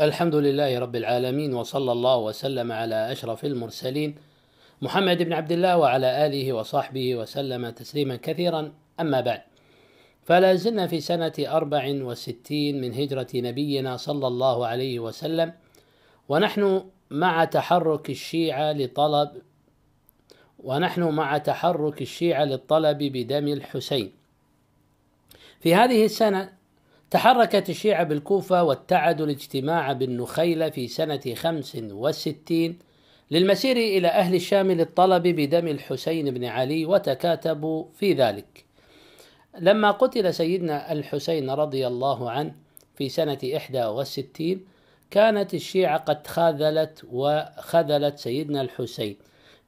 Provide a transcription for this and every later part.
الحمد لله رب العالمين وصلى الله وسلم على اشرف المرسلين محمد بن عبد الله وعلى اله وصحبه وسلم تسليما كثيرا اما بعد فلا زلنا في سنه اربع وستين من هجره نبينا صلى الله عليه وسلم ونحن مع تحرك الشيعه لطلب ونحن مع تحرك الشيعه للطلب بدم الحسين في هذه السنه تحركت الشيعة بالكوفة واتعدوا الاجتماع بالنخيلة في سنة 65 للمسير إلى أهل الشام للطلب بدم الحسين بن علي وتكاتبوا في ذلك لما قتل سيدنا الحسين رضي الله عنه في سنة 61 كانت الشيعة قد خاذلت وخذلت سيدنا الحسين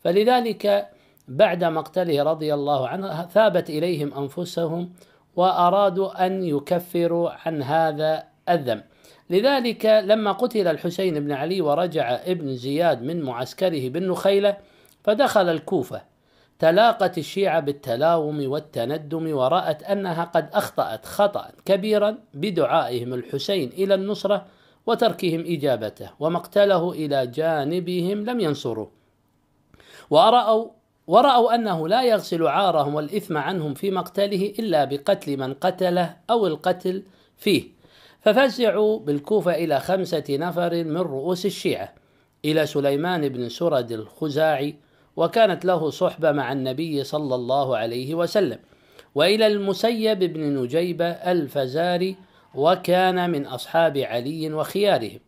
فلذلك بعد مقتله رضي الله عنه ثابت إليهم أنفسهم وأرادوا أن يكفروا عن هذا الذنب لذلك لما قتل الحسين بن علي ورجع ابن زياد من معسكره بالنخيلة فدخل الكوفة تلاقت الشيعة بالتلاوم والتندم ورأت أنها قد أخطأت خطأ كبيرا بدعائهم الحسين إلى النصرة وتركهم إجابته ومقتله إلى جانبهم لم ينصروه ورأوا ورأوا أنه لا يغسل عارهم والإثم عنهم في مقتله إلا بقتل من قتله أو القتل فيه ففزعوا بالكوفة إلى خمسة نفر من رؤوس الشيعة إلى سليمان بن سرد الخزاعي وكانت له صحبة مع النبي صلى الله عليه وسلم وإلى المسيب بن نجيبة الفزاري وكان من أصحاب علي وخيارهم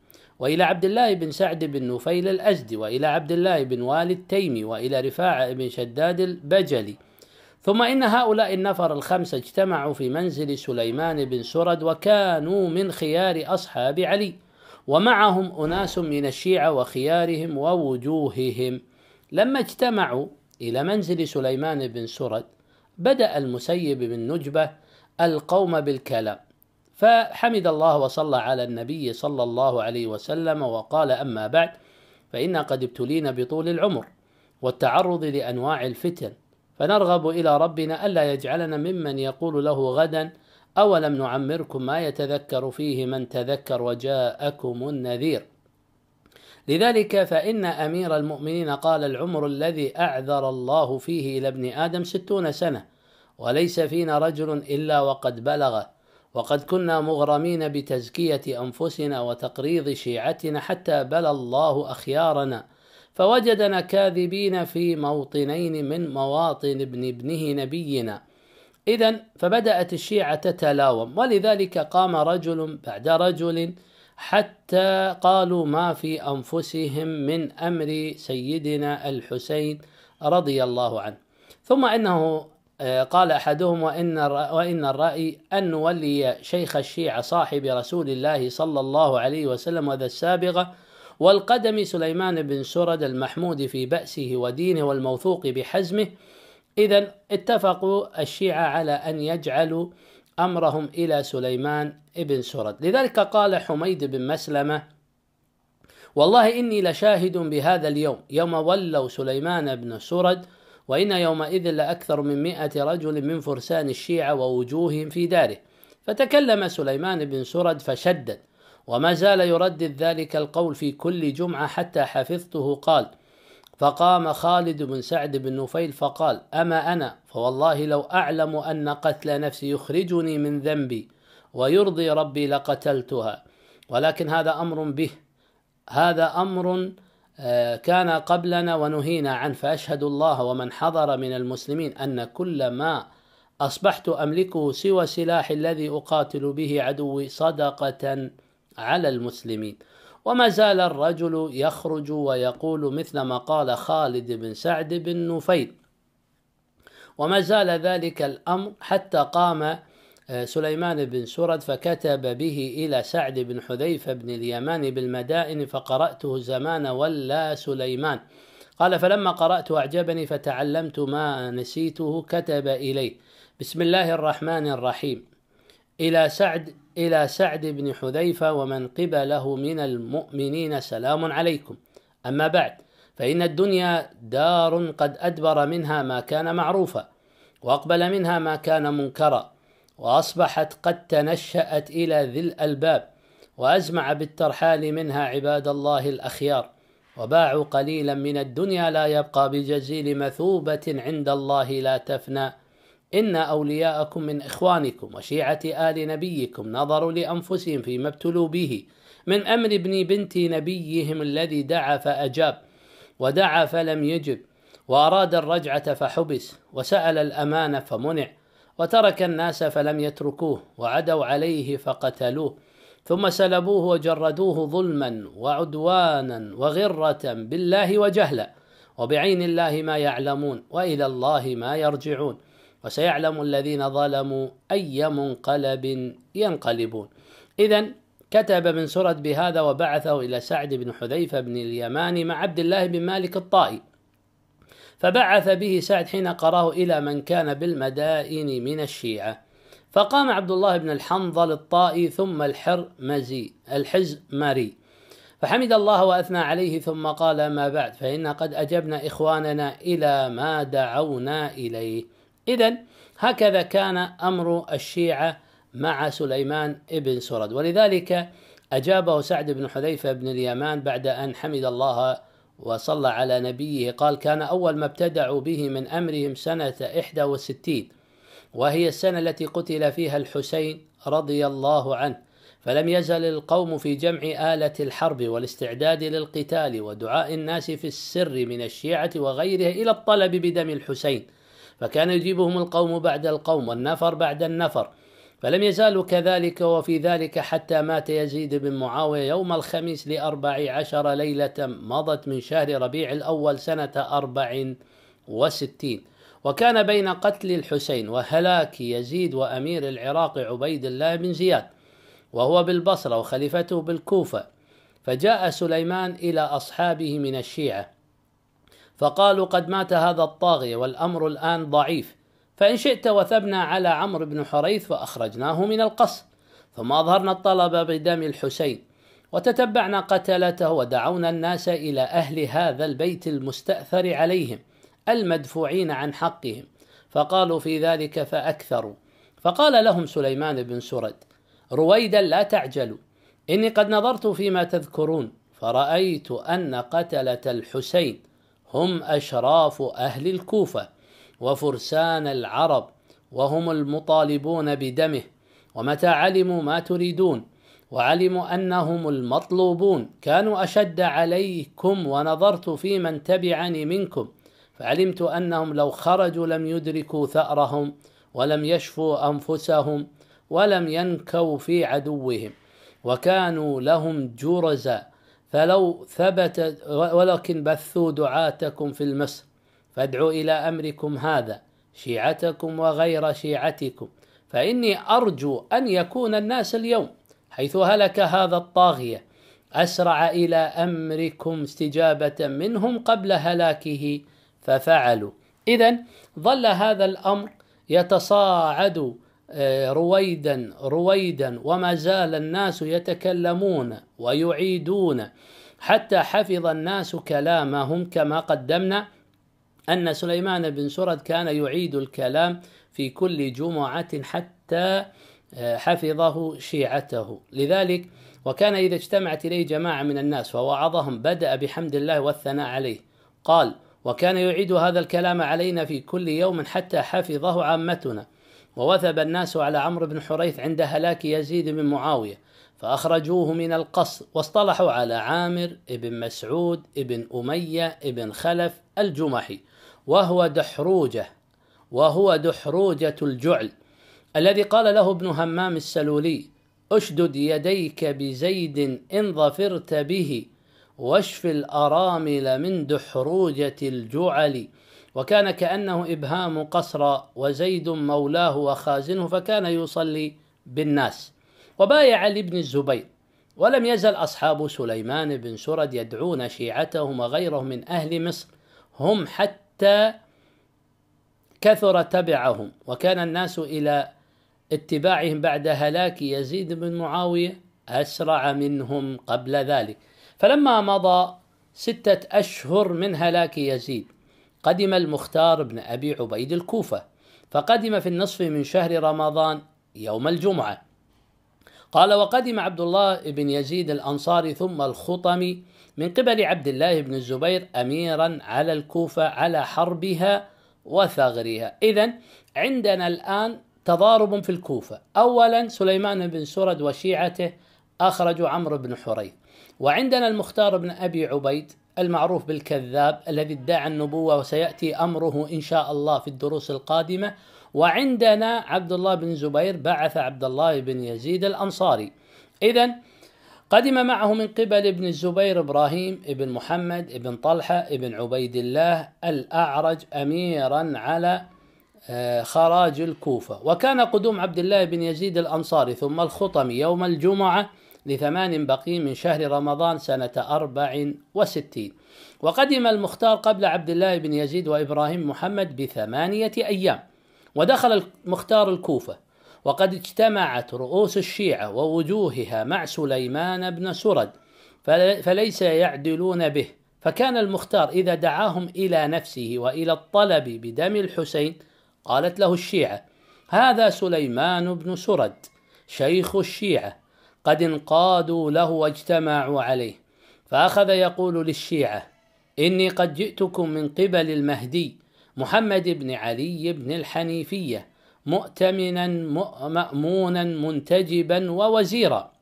وإلى عبد الله بن سعد بن نفيل الأزدي وإلى عبد الله بن والد تيمي وإلى رفاعة بن شداد البجلي ثم إن هؤلاء النفر الخمسة اجتمعوا في منزل سليمان بن سرد وكانوا من خيار أصحاب علي ومعهم أناس من الشيعة وخيارهم ووجوههم لما اجتمعوا إلى منزل سليمان بن سرد بدأ المسيب بن نجبة القوم بالكلام فحمد الله وصلى على النبي صلى الله عليه وسلم وقال اما بعد فانا قد ابتلينا بطول العمر والتعرض لانواع الفتن فنرغب الى ربنا الا يجعلنا ممن يقول له غدا اولم نعمركم ما يتذكر فيه من تذكر وجاءكم النذير لذلك فإن أمير المؤمنين قال العمر الذي أعذر الله فيه إلى ابن آدم ستون سنة وليس فينا رجل إلا وقد بلغ وقد كنا مغرمين بتزكيه انفسنا وتقريض شيعتنا حتى بلى الله اخيارنا فوجدنا كاذبين في موطنين من مواطن ابن ابنه نبينا اذا فبدات الشيعه تتلاوم ولذلك قام رجل بعد رجل حتى قالوا ما في انفسهم من امر سيدنا الحسين رضي الله عنه ثم انه آه، قال أحدهم وإن وإن الرأي أن نولي شيخ الشيعة صاحب رسول الله صلى الله عليه وسلم وذا السابقة والقدم سليمان بن سرد المحمود في بأسه ودينه والموثوق بحزمه إذا اتفقوا الشيعة على أن يجعلوا أمرهم إلى سليمان بن سرد لذلك قال حميد بن مسلمة والله إني لشاهد بهذا اليوم يوم ولوا سليمان بن سرد وإن يومئذ لأكثر من مئة رجل من فرسان الشيعة ووجوههم في داره فتكلم سليمان بن سرد فشدد وما زال يردد ذلك القول في كل جمعة حتى حفظته قال فقام خالد بن سعد بن نفيل فقال أما أنا فوالله لو أعلم أن قتل نفسي يخرجني من ذنبي ويرضي ربي لقتلتها ولكن هذا أمر به هذا أمر آه، كان قبلنا ونهينا عنه فاشهد الله ومن حضر من المسلمين ان كل ما اصبحت املكه سوى سلاح الذي اقاتل به عدوي صدقه على المسلمين وما زال الرجل يخرج ويقول مثل ما قال خالد بن سعد بن نفيل وما زال ذلك الامر حتى قام سليمان بن سرد فكتب به إلى سعد بن حذيفة بن اليمان بالمدائن فقرأته زمان ولا سليمان قال فلما قرأت أعجبني فتعلمت ما نسيته كتب إليه بسم الله الرحمن الرحيم إلى سعد إلى سعد بن حذيفة ومن قبله من المؤمنين سلام عليكم أما بعد فإن الدنيا دار قد أدبر منها ما كان معروفا وأقبل منها ما كان منكرا وأصبحت قد تنشأت إلى ذي الألباب وأزمع بالترحال منها عباد الله الأخيار وباعوا قليلا من الدنيا لا يبقى بجزيل مثوبة عند الله لا تفنى إن أولياءكم من إخوانكم وشيعة آل نبيكم نظروا لأنفسهم فيما ابتلوا به من أمر ابن بنت نبيهم الذي دعا فأجاب ودعا فلم يجب وأراد الرجعة فحبس وسأل الأمانة فمنع وترك الناس فلم يتركوه وعدوا عليه فقتلوه ثم سلبوه وجردوه ظلما وعدوانا وغره بالله وجهلا وبعين الله ما يعلمون والى الله ما يرجعون وسيعلم الذين ظلموا اي منقلب ينقلبون اذا كتب بن سرد بهذا وبعثه الى سعد بن حذيفه بن اليمان مع عبد الله بن مالك الطائي فبعث به سعد حين قراه إلى من كان بالمدائن من الشيعة فقام عبد الله بن الحنظل الطائي ثم الحر مزي الحزمري فحمد الله وأثنى عليه ثم قال ما بعد فإنا قد أجبنا إخواننا إلى ما دعونا إليه إذا هكذا كان أمر الشيعة مع سليمان بن سرد ولذلك أجابه سعد بن حذيفة بن اليمان بعد أن حمد الله وصلى على نبيه قال كان أول ما ابتدعوا به من أمرهم سنة 61 وهي السنة التي قتل فيها الحسين رضي الله عنه فلم يزل القوم في جمع آلة الحرب والاستعداد للقتال ودعاء الناس في السر من الشيعة وغيرها إلى الطلب بدم الحسين فكان يجيبهم القوم بعد القوم والنفر بعد النفر فلم يزالوا كذلك وفي ذلك حتى مات يزيد بن معاوية يوم الخميس لأربع عشر ليلة مضت من شهر ربيع الأول سنة أربع وستين وكان بين قتل الحسين وهلاك يزيد وأمير العراق عبيد الله بن زياد وهو بالبصرة وخليفته بالكوفة فجاء سليمان إلى أصحابه من الشيعة فقالوا قد مات هذا الطاغية والأمر الآن ضعيف فإن شئت وثبنا على عمرو بن حريث فأخرجناه من القصر ثم أظهرنا الطلب بدم الحسين وتتبعنا قتلته ودعونا الناس إلى أهل هذا البيت المستأثر عليهم المدفوعين عن حقهم فقالوا في ذلك فأكثروا فقال لهم سليمان بن سرد رويدا لا تعجلوا إني قد نظرت فيما تذكرون فرأيت أن قتلة الحسين هم أشراف أهل الكوفة وفرسان العرب وهم المطالبون بدمه ومتى علموا ما تريدون وعلموا انهم المطلوبون كانوا اشد عليكم ونظرت في من تبعني منكم فعلمت انهم لو خرجوا لم يدركوا ثارهم ولم يشفوا انفسهم ولم ينكوا في عدوهم وكانوا لهم جرزا فلو ثبت ولكن بثوا دعاتكم في المصر فادعوا الى امركم هذا شيعتكم وغير شيعتكم فاني ارجو ان يكون الناس اليوم حيث هلك هذا الطاغيه اسرع الى امركم استجابه منهم قبل هلاكه ففعلوا اذا ظل هذا الامر يتصاعد آه، رويدا رويدا وما زال الناس يتكلمون ويعيدون حتى حفظ الناس كلامهم كما قدمنا أن سليمان بن سرد كان يعيد الكلام في كل جمعة حتى آه، حفظه شيعته لذلك وكان إذا اجتمعت إليه جماعة من الناس فوعظهم بدأ بحمد الله والثناء عليه قال وكان يعيد هذا الكلام علينا في كل يوم حتى حفظه عامتنا ووثب الناس على عمرو بن حريث عند هلاك يزيد بن معاوية فأخرجوه من القصر واصطلحوا على عامر بن مسعود بن أمية بن خلف الجمحي وهو دحروجة وهو دحروجة الجعل الذي قال له ابن همام السلولي اشدد يديك بزيد إن ظفرت به واشف الأرامل من دحروجة الجعل وكان كأنه إبهام قصر وزيد مولاه وخازنه فكان يصلي بالناس وبايع لابن الزبير ولم يزل أصحاب سليمان بن سرد يدعون شيعتهم وغيرهم من أهل مصر هم حتى حتى كثر تبعهم وكان الناس إلى اتباعهم بعد هلاك يزيد بن معاوية أسرع منهم قبل ذلك فلما مضى ستة أشهر من هلاك يزيد قدم المختار بن أبي عبيد الكوفة فقدم في النصف من شهر رمضان يوم الجمعة قال وقدم عبد الله بن يزيد الأنصاري ثم الخطمي من قبل عبد الله بن الزبير أميرا على الكوفة على حربها وثغرها إذا عندنا الآن تضارب في الكوفة أولا سليمان بن سرد وشيعته أخرجوا عمرو بن حريث وعندنا المختار بن أبي عبيد المعروف بالكذاب الذي ادعى النبوة وسيأتي أمره إن شاء الله في الدروس القادمة وعندنا عبد الله بن زبير بعث عبد الله بن يزيد الأنصاري إذا قدم معه من قبل ابن الزبير ابراهيم ابن محمد ابن طلحه ابن عبيد الله الاعرج اميرا على آه، خراج الكوفه وكان قدوم عبد الله بن يزيد الانصاري ثم الخطمي يوم الجمعه لثمان بقي من شهر رمضان سنة أربع وستين وقدم المختار قبل عبد الله بن يزيد وإبراهيم محمد بثمانية أيام ودخل المختار الكوفة وقد اجتمعت رؤوس الشيعة ووجوهها مع سليمان بن سرد فليس يعدلون به فكان المختار إذا دعاهم إلى نفسه وإلى الطلب بدم الحسين قالت له الشيعة هذا سليمان بن سرد شيخ الشيعة قد انقادوا له واجتمعوا عليه فأخذ يقول للشيعة إني قد جئتكم من قبل المهدي محمد بن علي بن الحنيفية مؤتمنا مامونا منتجبا ووزيرا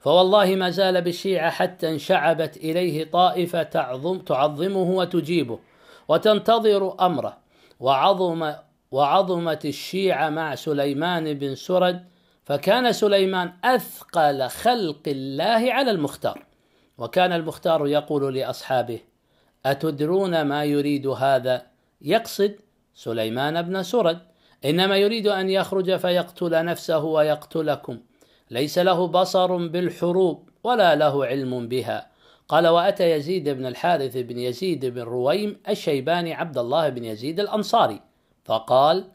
فوالله ما زال بالشيعة حتى انشعبت إليه طائفة تعظم تعظمه وتجيبه وتنتظر أمره وعظم وعظمت الشيعة مع سليمان بن سرد فكان سليمان أثقل خلق الله على المختار وكان المختار يقول لأصحابه أتدرون ما يريد هذا يقصد سليمان بن سرد إنما يريد أن يخرج فيقتل نفسه ويقتلكم ليس له بصر بالحروب ولا له علم بها قال وأتى يزيد بن الحارث بن يزيد بن رويم الشيباني عبد الله بن يزيد الأنصاري فقال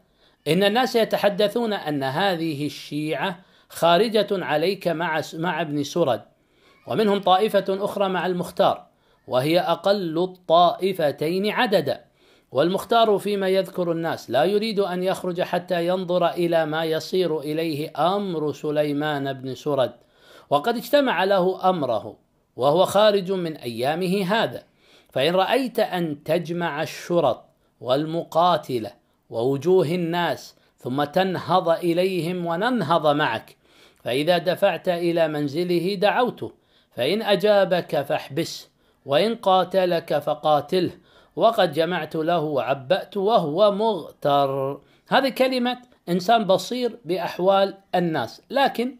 إن الناس يتحدثون أن هذه الشيعة خارجة عليك مع مع ابن سرد ومنهم طائفة أخرى مع المختار وهي أقل الطائفتين عددا والمختار فيما يذكر الناس لا يريد أن يخرج حتى ينظر إلى ما يصير إليه أمر سليمان بن سرد وقد اجتمع له أمره وهو خارج من أيامه هذا فإن رأيت أن تجمع الشرط والمقاتلة ووجوه الناس ثم تنهض إليهم وننهض معك فإذا دفعت إلى منزله دعوته فإن أجابك فاحبسه وإن قاتلك فقاتله وقد جمعت له وعبأت وهو مغتر هذه كلمة إنسان بصير بأحوال الناس لكن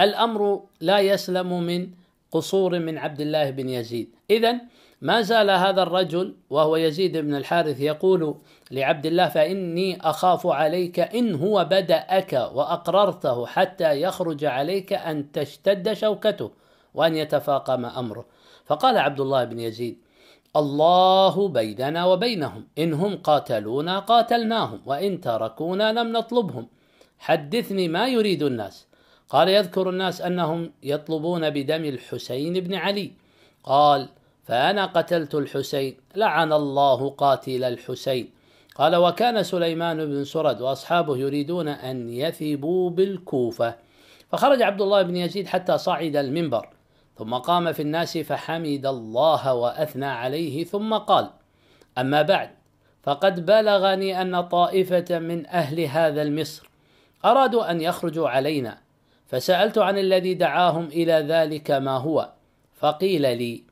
الأمر لا يسلم من قصور من عبد الله بن يزيد إذا ما زال هذا الرجل وهو يزيد بن الحارث يقول لعبد الله فإني أخاف عليك إن هو بدأك وأقررته حتى يخرج عليك أن تشتد شوكته وأن يتفاقم أمره فقال عبد الله بن يزيد الله بيننا وبينهم إن هم قاتلونا قاتلناهم وإن تركونا لم نطلبهم حدثني ما يريد الناس قال يذكر الناس أنهم يطلبون بدم الحسين بن علي قال فأنا قتلت الحسين لعن الله قاتل الحسين قال وكان سليمان بن سرد وأصحابه يريدون أن يثبوا بالكوفة فخرج عبد الله بن يزيد حتى صعد المنبر ثم قام في الناس فحمد الله واثنى عليه ثم قال اما بعد فقد بلغني ان طائفه من اهل هذا المصر ارادوا ان يخرجوا علينا فسالت عن الذي دعاهم الى ذلك ما هو فقيل لي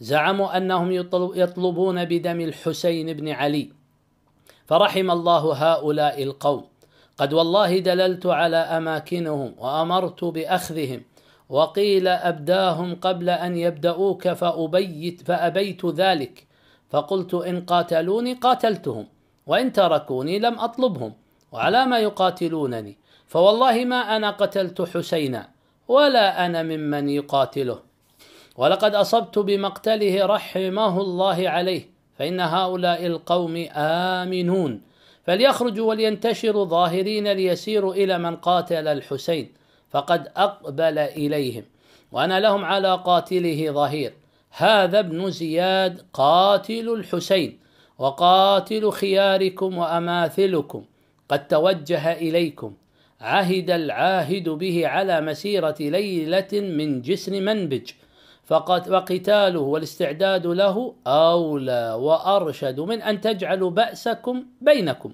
زعموا انهم يطلبون بدم الحسين بن علي فرحم الله هؤلاء القوم قد والله دللت على اماكنهم وامرت باخذهم وقيل أبداهم قبل أن يبدأوك فأبيت فأبيت ذلك فقلت إن قاتلوني قاتلتهم وإن تركوني لم أطلبهم وعلى ما يقاتلونني فوالله ما أنا قتلت حسينا ولا أنا ممن يقاتله ولقد أصبت بمقتله رحمه الله عليه فإن هؤلاء القوم آمنون فليخرجوا ولينتشروا ظاهرين ليسيروا إلى من قاتل الحسين فقد أقبل إليهم وأنا لهم على قاتله ظهير هذا ابن زياد قاتل الحسين وقاتل خياركم وأماثلكم قد توجه إليكم عهد العاهد به على مسيرة ليلة من جسر منبج فقد وقتاله والاستعداد له أولى وأرشد من أن تجعلوا بأسكم بينكم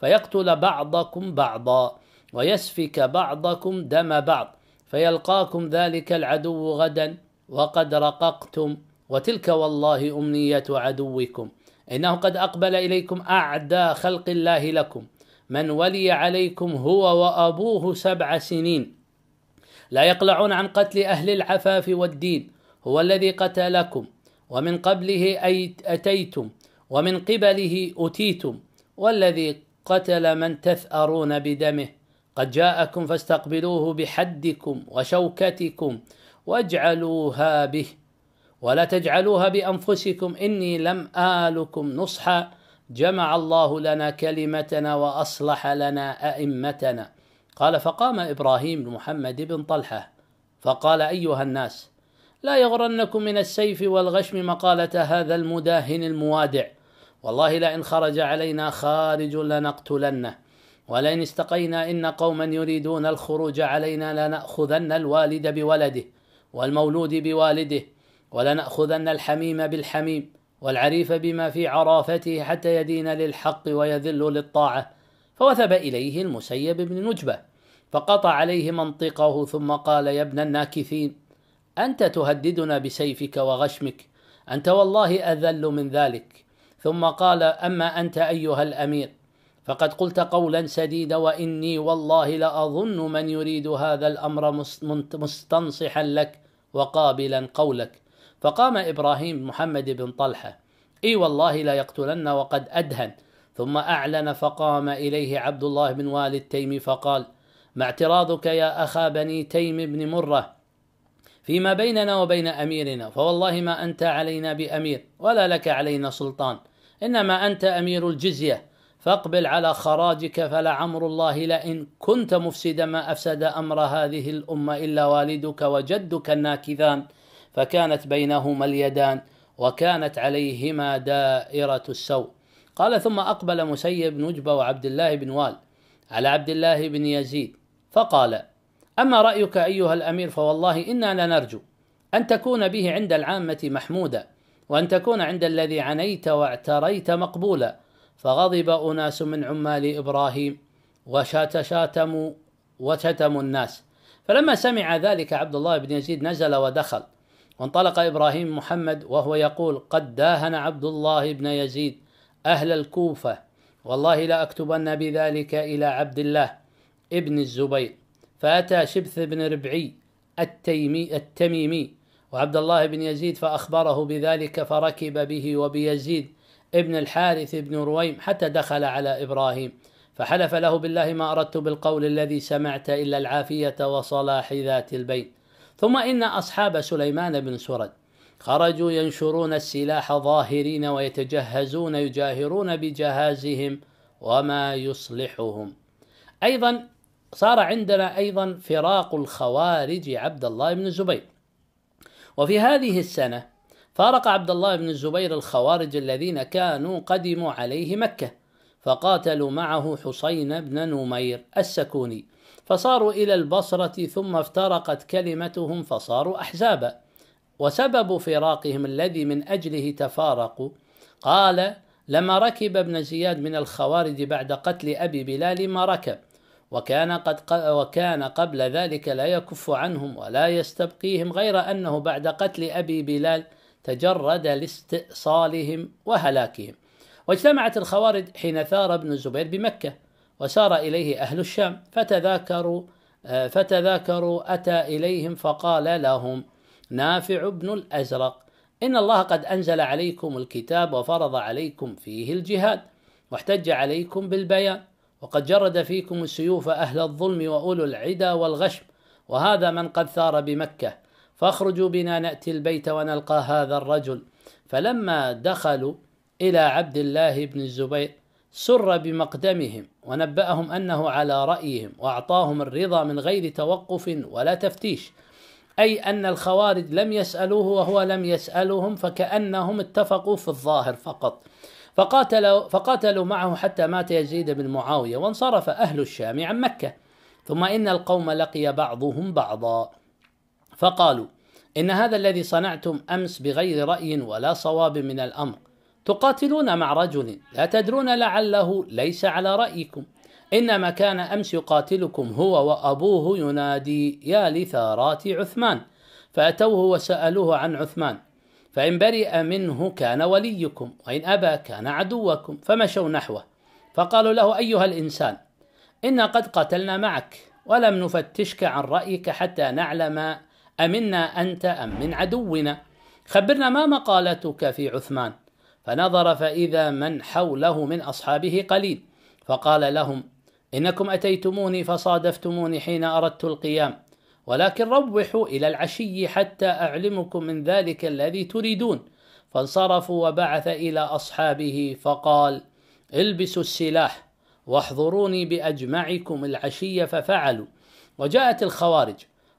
فيقتل بعضكم بعضا ويسفك بعضكم دم بعض فيلقاكم ذلك العدو غدا وقد رققتم وتلك والله امنيه عدوكم انه قد اقبل اليكم اعدى خلق الله لكم من ولي عليكم هو وابوه سبع سنين لا يقلعون عن قتل اهل العفاف والدين هو الذي قتلكم ومن قبله اتيتم ومن قبله اتيتم والذي قتل من تثارون بدمه قد جاءكم فاستقبلوه بحدكم وشوكتكم واجعلوها به ولا تجعلوها بانفسكم اني لم الكم نصحا جمع الله لنا كلمتنا واصلح لنا ائمتنا قال فقام ابراهيم لمحمد بن طلحه فقال ايها الناس لا يغرنكم من السيف والغشم مقاله هذا المداهن الموادع والله لئن خرج علينا خارج لنقتلنه ولئن استقينا إن قوما يريدون الخروج علينا لنأخذن الوالد بولده والمولود بوالده ولنأخذن الحميم بالحميم والعريف بما في عرافته حتى يدين للحق ويذل للطاعة فوثب إليه المسيب بن نجبة فقطع عليه منطقه ثم قال يا ابن الناكثين أنت تهددنا بسيفك وغشمك أنت والله أذل من ذلك ثم قال أما أنت أيها الأمير فقد قلت قولا سديدا واني والله لاظن من يريد هذا الامر مستنصحا لك وقابلا قولك فقام ابراهيم محمد بن طلحه اي والله لا يقتلن وقد ادهن ثم اعلن فقام اليه عبد الله بن والد تيمي فقال ما اعتراضك يا اخا بني تيم بن مره فيما بيننا وبين اميرنا فوالله ما انت علينا بامير ولا لك علينا سلطان انما انت امير الجزيه فاقبل على خراجك فلعمر الله لئن كنت مفسد ما أفسد أمر هذه الأمة إلا والدك وجدك الناكذان فكانت بينهما اليدان وكانت عليهما دائرة السوء قال ثم أقبل مسيب بن نجبة وعبد الله بن وال على عبد الله بن يزيد فقال أما رأيك أيها الأمير فوالله إنا لنرجو أن تكون به عند العامة محمودا وأن تكون عند الذي عنيت واعتريت مقبولا فغضب أناس من عمال إبراهيم وشاتشاتموا وشتموا الناس فلما سمع ذلك عبد الله بن يزيد نزل ودخل وانطلق إبراهيم محمد وهو يقول قد داهن عبد الله بن يزيد أهل الكوفة والله لا أكتبن بذلك إلى عبد الله ابن الزبير فأتى شبث بن ربعي التيمي التميمي وعبد الله بن يزيد فأخبره بذلك فركب به وبيزيد ابن الحارث بن رويم حتى دخل على إبراهيم فحلف له بالله ما أردت بالقول الذي سمعت إلا العافية وصلاح ذات البين ثم إن أصحاب سليمان بن سرد خرجوا ينشرون السلاح ظاهرين ويتجهزون يجاهرون بجهازهم وما يصلحهم أيضا صار عندنا أيضا فراق الخوارج عبد الله بن الزبير وفي هذه السنة فارق عبد الله بن الزبير الخوارج الذين كانوا قدموا عليه مكة فقاتلوا معه حسين بن نمير السكوني فصاروا إلى البصرة ثم افترقت كلمتهم فصاروا أحزابا وسبب فراقهم الذي من أجله تفارقوا قال لما ركب ابن زياد من الخوارج بعد قتل أبي بلال ما ركب وكان قد وكان قبل ذلك لا يكف عنهم ولا يستبقيهم غير أنه بعد قتل أبي بلال تجرد لاستئصالهم وهلاكهم واجتمعت الخوارج حين ثار ابن الزبير بمكة وسار إليه أهل الشام فتذاكروا آه، فتذاكروا أتى إليهم فقال لهم نافع بن الأزرق إن الله قد أنزل عليكم الكتاب وفرض عليكم فيه الجهاد واحتج عليكم بالبيان وقد جرد فيكم السيوف أهل الظلم وأولو العدا والغشم وهذا من قد ثار بمكة فاخرجوا بنا ناتي البيت ونلقى هذا الرجل فلما دخلوا الى عبد الله بن الزبير سر بمقدمهم ونبأهم أنه على رأيهم وأعطاهم الرضا من غير توقف ولا تفتيش أي أن الخوارج لم يسألوه وهو لم يسألهم فكأنهم اتفقوا في الظاهر فقط فقاتلوا, فقاتلوا معه حتى مات يزيد بن معاوية وانصرف أهل الشام عن مكة ثم إن القوم لقي بعضهم بعضا فقالوا إن هذا الذي صنعتم أمس بغير رأي ولا صواب من الأمر تقاتلون مع رجل لا تدرون لعله ليس على رأيكم إنما كان أمس يقاتلكم هو وأبوه ينادي يا لثارات عثمان فأتوه وسألوه عن عثمان فإن برئ منه كان وليكم وإن أبى كان عدوكم فمشوا نحوه فقالوا له أيها الإنسان إنا قد قتلنا معك ولم نفتشك عن رأيك حتى نعلم أمنا أنت أم من عدونا خبرنا ما مقالتك في عثمان فنظر فإذا من حوله من أصحابه قليل فقال لهم إنكم أتيتموني فصادفتموني حين أردت القيام ولكن روحوا إلى العشي حتى أعلمكم من ذلك الذي تريدون فانصرفوا وبعث إلى أصحابه فقال البسوا السلاح واحضروني بأجمعكم العشي ففعلوا وجاءت الخوارج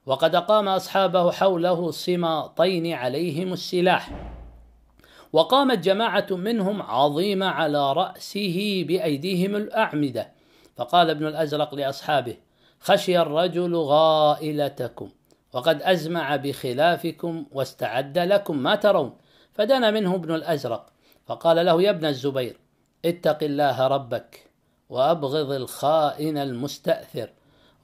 وقد أقام أصحابه حوله سماطين عليهم السلاح وقامت جماعة منهم عظيمة على رأسه بأيديهم الأعمدة فقال ابن الأزرق لأصحابه خشي الرجل غائلتكم وقد أزمع بخلافكم واستعد لكم ما ترون فدنا منه ابن الأزرق فقال له يا ابن الزبير اتق الله ربك وأبغض الخائن المستأثر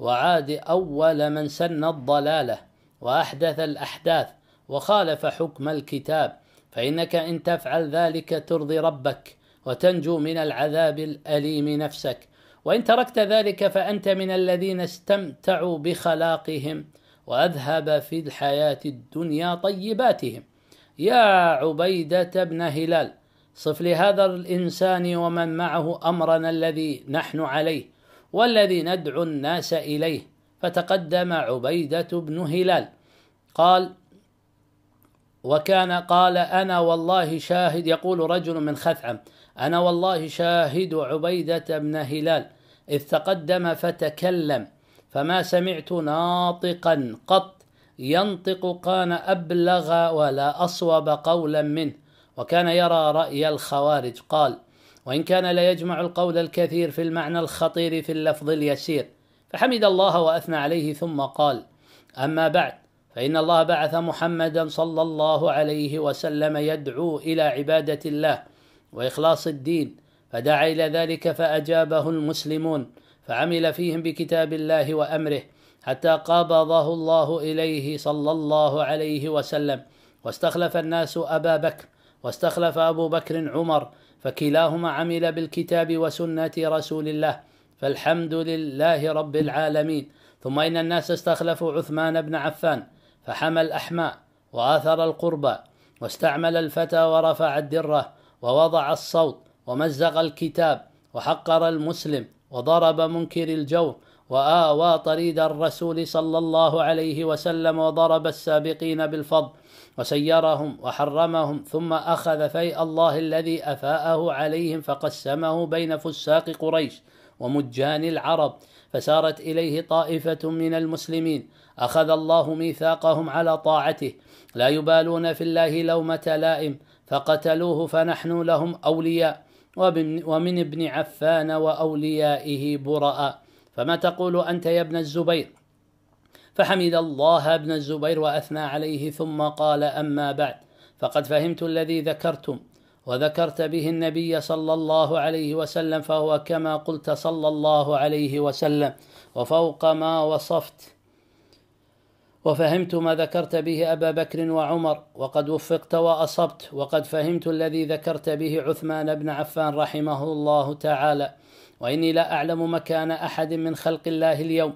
وعاد أول من سن الضلالة وأحدث الأحداث وخالف حكم الكتاب فإنك إن تفعل ذلك ترضي ربك وتنجو من العذاب الأليم نفسك وإن تركت ذلك فأنت من الذين استمتعوا بخلاقهم وأذهب في الحياة الدنيا طيباتهم يا عبيدة بن هلال صف لهذا الإنسان ومن معه أمرنا الذي نحن عليه والذي ندعو الناس إليه فتقدم عبيدة بن هلال قال وكان قال أنا والله شاهد يقول رجل من خثعم أنا والله شاهد عبيدة بن هلال إذ تقدم فتكلم فما سمعت ناطقا قط ينطق كان أبلغ ولا أصوب قولا منه وكان يرى رأي الخوارج قال وإن كان لا يجمع القول الكثير في المعنى الخطير في اللفظ اليسير فحمد الله وأثنى عليه ثم قال أما بعد فإن الله بعث محمدا صلى الله عليه وسلم يدعو إلى عبادة الله وإخلاص الدين فدعا إلى ذلك فأجابه المسلمون فعمل فيهم بكتاب الله وأمره حتى قابضه الله إليه صلى الله عليه وسلم واستخلف الناس أبا بكر واستخلف أبو بكر عمر فكلاهما عمل بالكتاب وسنة رسول الله فالحمد لله رب العالمين ثم إن الناس استخلفوا عثمان بن عفان فحمى الأحماء وآثر القربى واستعمل الفتى ورفع الدرة ووضع الصوت ومزق الكتاب وحقر المسلم وضرب منكر الجور وآوى طريد الرسول صلى الله عليه وسلم وضرب السابقين بالفضل وسيرهم وحرمهم ثم أخذ فيء الله الذي أفاءه عليهم فقسمه بين فساق قريش ومجان العرب فسارت إليه طائفة من المسلمين أخذ الله ميثاقهم على طاعته لا يبالون في الله لومة لائم فقتلوه فنحن لهم أولياء ومن ابن عفان وأوليائه برأ فما تقول أنت يا ابن الزبير فحمد الله ابن الزبير واثنى عليه ثم قال اما بعد فقد فهمت الذي ذكرتم وذكرت به النبي صلى الله عليه وسلم فهو كما قلت صلى الله عليه وسلم وفوق ما وصفت وفهمت ما ذكرت به ابا بكر وعمر وقد وفقت واصبت وقد فهمت الذي ذكرت به عثمان بن عفان رحمه الله تعالى واني لا اعلم مكان احد من خلق الله اليوم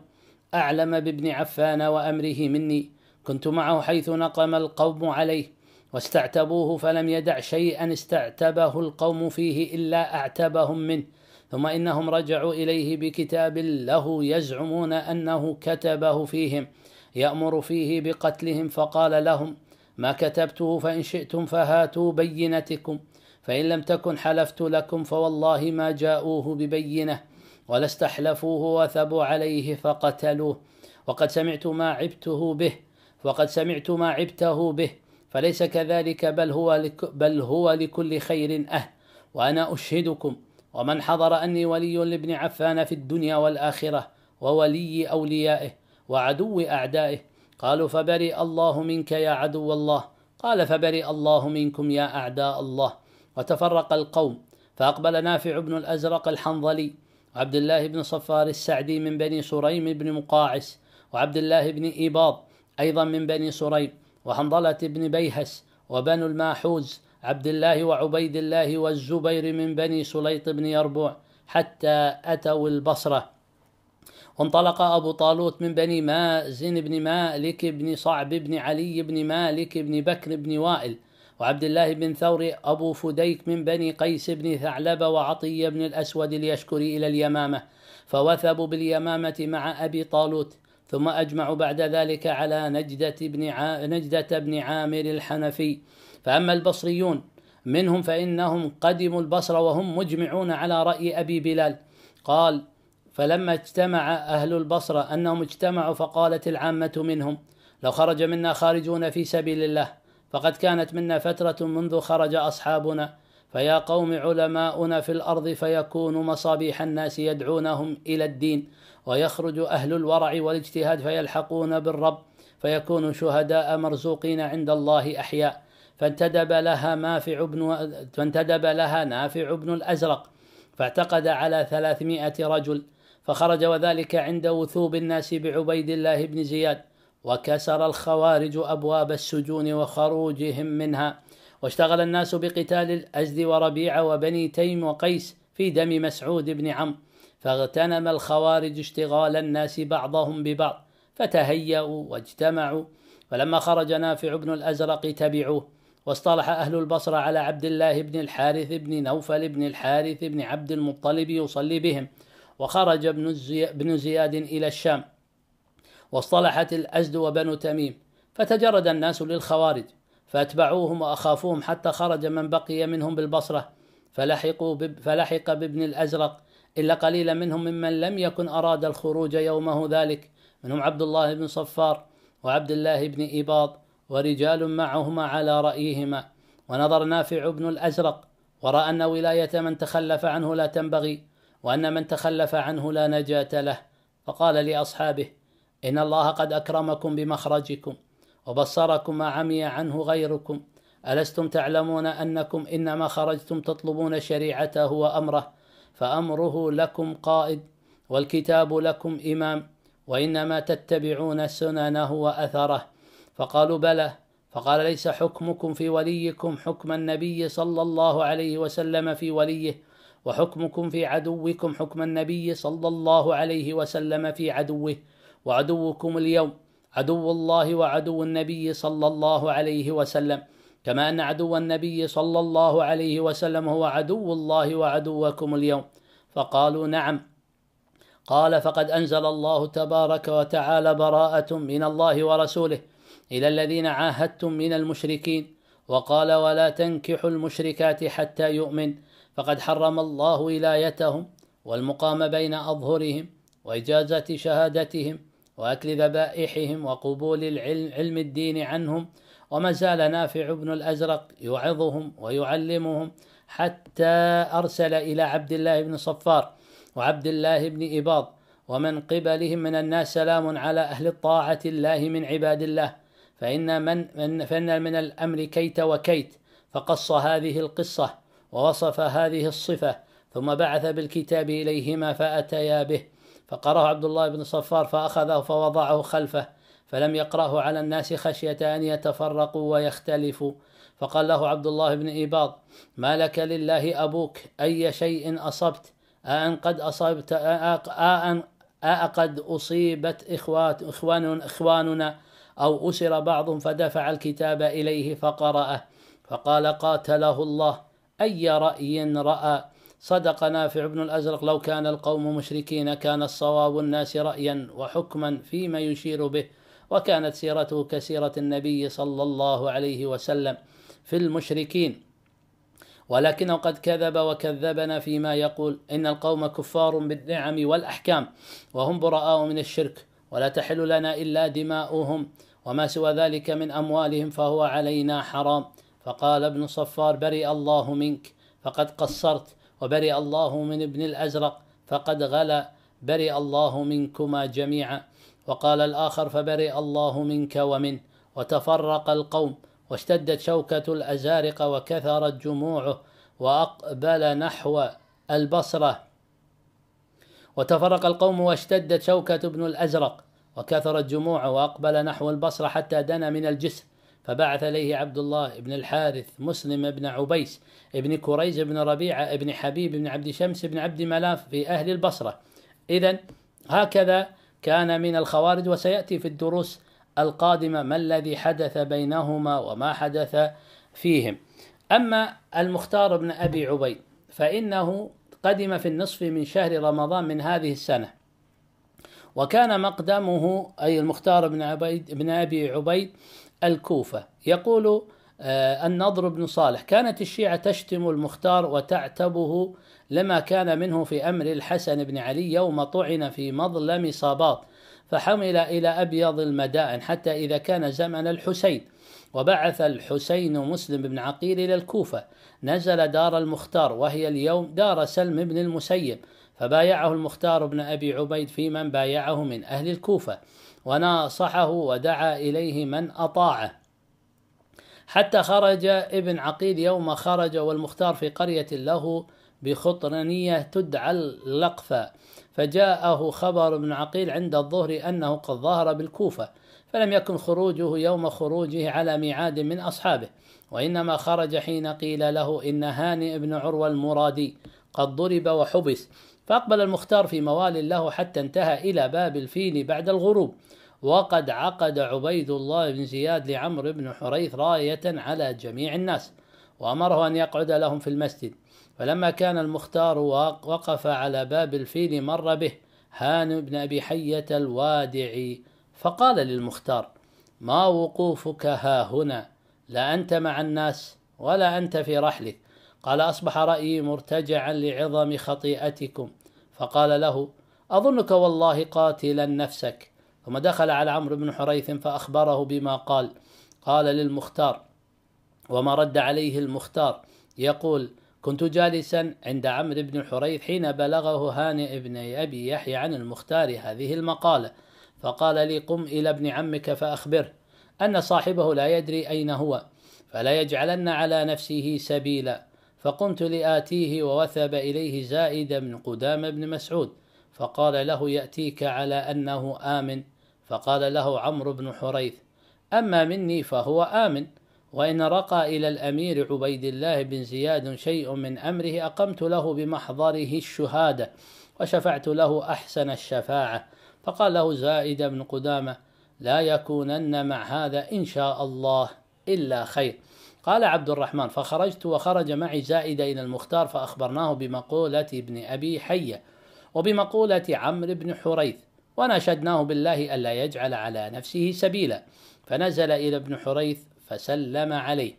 أعلم بابن عفان وأمره مني كنت معه حيث نقم القوم عليه واستعتبوه فلم يدع شيئا استعتبه القوم فيه إلا أعتبهم منه ثم إنهم رجعوا إليه بكتاب له يزعمون أنه كتبه فيهم يأمر فيه بقتلهم فقال لهم ما كتبته فإن شئتم فهاتوا بينتكم فإن لم تكن حلفت لكم فوالله ما جاءوه ببينه ولا استحلفوه وثبوا عليه فقتلوه وقد سمعت ما عبته به وقد سمعت ما عبته به فليس كذلك بل هو لك بل هو لكل خير أهل وأنا أشهدكم ومن حضر أني ولي لابن عفان في الدنيا والآخرة وولي أوليائه وعدو أعدائه قالوا فبرئ الله منك يا عدو الله قال فبرئ الله منكم يا أعداء الله وتفرق القوم فأقبل نافع بن الأزرق الحنظلي وعبد الله بن صفار السعدي من بني سريم بن مقاعس وعبد الله بن إيباض أيضا من بني سريم وحنظلة بن بيهس وبنو الماحوز عبد الله وعبيد الله والزبير من بني سليط بن يربوع حتى أتوا البصرة وانطلق أبو طالوت من بني مازن بن مالك بن صعب بن علي بن مالك بن بكر بن وائل وعبد الله بن ثور أبو فديك من بني قيس بن ثعلبة وعطية بن الأسود اليشكري إلى اليمامة فوثبوا باليمامة مع أبي طالوت ثم أجمعوا بعد ذلك على نجدة بن, ع... نجدة بن عامر الحنفي فأما البصريون منهم فإنهم قدموا البصرة وهم مجمعون على رأي أبي بلال قال فلما اجتمع أهل البصرة أنهم اجتمعوا فقالت العامة منهم لو خرج منا خارجون في سبيل الله فقد كانت منا فترة منذ خرج أصحابنا فيا قوم علماؤنا في الأرض فيكون مصابيح الناس يدعونهم إلى الدين ويخرج أهل الورع والاجتهاد فيلحقون بالرب فيكون شهداء مرزوقين عند الله أحياء فانتدب لها مافع بن فانتدب لها نافع بن الأزرق فاعتقد على ثلاثمائة رجل فخرج وذلك عند وثوب الناس بعبيد الله بن زياد وكسر الخوارج أبواب السجون وخروجهم منها واشتغل الناس بقتال الأزد وربيعة وبني تيم وقيس في دم مسعود بن عمرو فاغتنم الخوارج اشتغال الناس بعضهم ببعض فتهيأوا واجتمعوا فلما خرج نافع بن الأزرق تبعوه واصطلح أهل البصرة على عبد الله بن الحارث بن نوفل بن الحارث بن عبد المطلب يصلي بهم وخرج ابن زياد إلى الشام واصطلحت الأزد وبنو تميم فتجرد الناس للخوارج فأتبعوهم وأخافوهم حتى خرج من بقي منهم بالبصرة فلحقوا بب فلحق بابن الأزرق إلا قليلا منهم ممن لم يكن أراد الخروج يومه ذلك منهم عبد الله بن صفار وعبد الله بن إباض ورجال معهما على رأيهما ونظر نافع بن الأزرق ورأى أن ولاية من تخلف عنه لا تنبغي وأن من تخلف عنه لا نجاة له فقال لأصحابه إن الله قد أكرمكم بمخرجكم وبصركم ما عمي عنه غيركم ألستم تعلمون أنكم إنما خرجتم تطلبون شريعته وأمره فأمره لكم قائد والكتاب لكم إمام وإنما تتبعون سننه وأثره فقالوا بلى فقال ليس حكمكم في وليكم حكم النبي صلى الله عليه وسلم في وليه وحكمكم في عدوكم حكم النبي صلى الله عليه وسلم في عدوه وعدوكم اليوم عدو الله وعدو النبي صلى الله عليه وسلم كما أن عدو النبي صلى الله عليه وسلم هو عدو الله وعدوكم اليوم فقالوا نعم قال فقد أنزل الله تبارك وتعالى براءة من الله ورسوله إلى الذين عاهدتم من المشركين وقال ولا تنكحوا المشركات حتى يؤمن فقد حرم الله ولايتهم والمقام بين أظهرهم وإجازة شهادتهم وأكل ذبائحهم وقبول العلم علم الدين عنهم وما زال نافع بن الأزرق يوعظهم ويعلمهم حتى أرسل إلى عبد الله بن صفار وعبد الله بن إباض ومن قبلهم من الناس سلام على أهل طاعة الله من عباد الله فإن من فإن من الأمر كيت وكيت فقص هذه القصة ووصف هذه الصفة ثم بعث بالكتاب إليهما فأتيا به فقرأه عبد الله بن صفار فأخذه فوضعه خلفه فلم يقرأه على الناس خشية أن يتفرقوا ويختلفوا فقال له عبد الله بن إباض ما لك لله أبوك أي شيء أصبت أأن قد أصبت أأن أقد أصيبت إخوات إخوان إخواننا أو أسر بعض فدفع الكتاب إليه فقرأه فقال قاتله الله أي رأي رأى صدق نافع بن الازرق لو كان القوم مشركين كان الصواب الناس رايا وحكما فيما يشير به وكانت سيرته كسيره النبي صلى الله عليه وسلم في المشركين ولكنه قد كذب وكذبنا فيما يقول ان القوم كفار بالنعم والاحكام وهم براء من الشرك ولا تحل لنا الا دماؤهم وما سوى ذلك من اموالهم فهو علينا حرام فقال ابن صفار برئ الله منك فقد قصرت وبرئ الله من ابن الأزرق فقد غلا برئ الله منكما جميعا وقال الآخر فبرئ الله منك ومن وتفرق القوم واشتدت شوكة الأزارق وكثرت جموعه وأقبل نحو البصرة وتفرق القوم واشتدت شوكة ابن الأزرق وكثرت جموعه وأقبل نحو البصرة حتى دنا من الجسر فبعث إليه عبد الله بن الحارث مسلم بن عبيس بن كريز بن ربيعة بن حبيب بن عبد شمس بن عبد ملاف في أهل البصرة إذا هكذا كان من الخوارج وسيأتي في الدروس القادمة ما الذي حدث بينهما وما حدث فيهم أما المختار بن أبي عبيد فإنه قدم في النصف من شهر رمضان من هذه السنة وكان مقدمه أي المختار بن عبيد بن أبي عبيد الكوفة يقول آه، النضر بن صالح كانت الشيعة تشتم المختار وتعتبه لما كان منه في أمر الحسن بن علي يوم طعن في مظلم صابات فحمل إلى أبيض المدائن حتى إذا كان زمن الحسين وبعث الحسين مسلم بن عقيل إلى الكوفة نزل دار المختار وهي اليوم دار سلم بن المسيب فبايعه المختار بن أبي عبيد في من بايعه من أهل الكوفة وناصحه ودعا إليه من أطاعه حتى خرج ابن عقيل يوم خرج والمختار في قرية له بخطرنية تدعى اللقفة فجاءه خبر ابن عقيل عند الظهر أنه قد ظهر بالكوفة فلم يكن خروجه يوم خروجه على ميعاد من أصحابه وإنما خرج حين قيل له إن هاني ابن عروة المرادي قد ضرب وحبس فأقبل المختار في موال له حتى انتهى إلى باب الفيل بعد الغروب وقد عقد عبيد الله بن زياد لعمرو بن حريث راية على جميع الناس وأمره أن يقعد لهم في المسجد فلما كان المختار وقف على باب الفيل مر به هان بن أبي حية الوادعي فقال للمختار ما وقوفك ها هنا لا أنت مع الناس ولا أنت في رحلك قال أصبح رأيي مرتجعا لعظم خطيئتكم فقال له أظنك والله قاتلا نفسك ثم دخل على عمرو بن حريث فأخبره بما قال قال للمختار وما رد عليه المختار يقول كنت جالسا عند عمرو بن حريث حين بلغه هانئ بن أبي يحيى عن المختار هذه المقالة فقال لي قم إلى ابن عمك فأخبره أن صاحبه لا يدري أين هو فلا يجعلن على نفسه سبيلا فقمت لآتيه ووثب إليه زائد بن قدام بن مسعود فقال له يأتيك على أنه آمن فقال له عمرو بن حريث أما مني فهو آمن وإن رقى إلى الأمير عبيد الله بن زياد شيء من أمره أقمت له بمحضره الشهادة وشفعت له أحسن الشفاعة فقال له زائد بن قدامة لا يكونن مع هذا إن شاء الله إلا خير قال عبد الرحمن فخرجت وخرج معي زائد إلى المختار فأخبرناه بمقولة ابن أبي حية وبمقولة عمرو بن حريث وناشدناه بالله ألا يجعل على نفسه سبيلا فنزل إلى ابن حريث فسلم عليه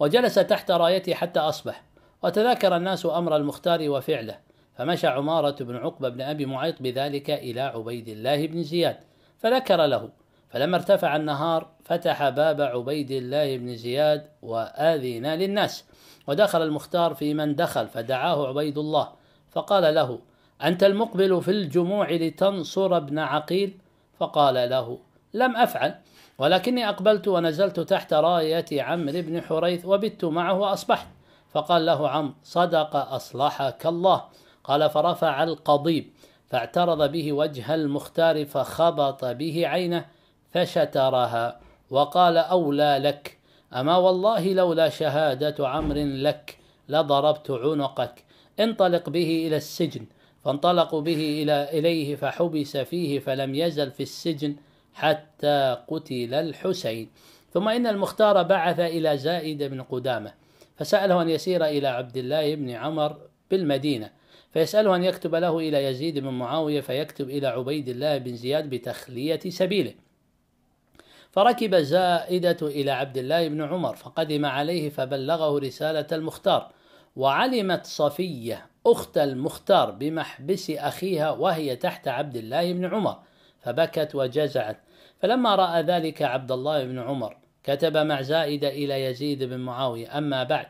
وجلس تحت رايته حتى أصبح وتذاكر الناس أمر المختار وفعله فمشى عمارة بن عقبة بن أبي معيط بذلك إلى عبيد الله بن زياد فذكر له فلما ارتفع النهار فتح باب عبيد الله بن زياد وآذن للناس ودخل المختار في من دخل فدعاه عبيد الله فقال له أنت المقبل في الجموع لتنصر ابن عقيل فقال له لم أفعل ولكني أقبلت ونزلت تحت راية عمرو بن حريث وبت معه وأصبحت فقال له عمرو صدق أصلحك الله قال فرفع القضيب فاعترض به وجه المختار فخبط به عينه فشترها وقال أولى لك أما والله لولا شهادة عمر لك لضربت عنقك انطلق به إلى السجن فانطلقوا به إلى إليه فحبس فيه فلم يزل في السجن حتى قتل الحسين ثم إن المختار بعث إلى زائد بن قدامة فسأله أن يسير إلى عبد الله بن عمر بالمدينة فيسأله أن يكتب له إلى يزيد بن معاوية فيكتب إلى عبيد الله بن زياد بتخلية سبيله فركب زائدة إلى عبد الله بن عمر فقدم عليه فبلغه رسالة المختار وعلمت صفية أخت المختار بمحبس أخيها وهي تحت عبد الله بن عمر فبكت وجزعت فلما رأى ذلك عبد الله بن عمر كتب مع زائدة إلى يزيد بن معاوية أما بعد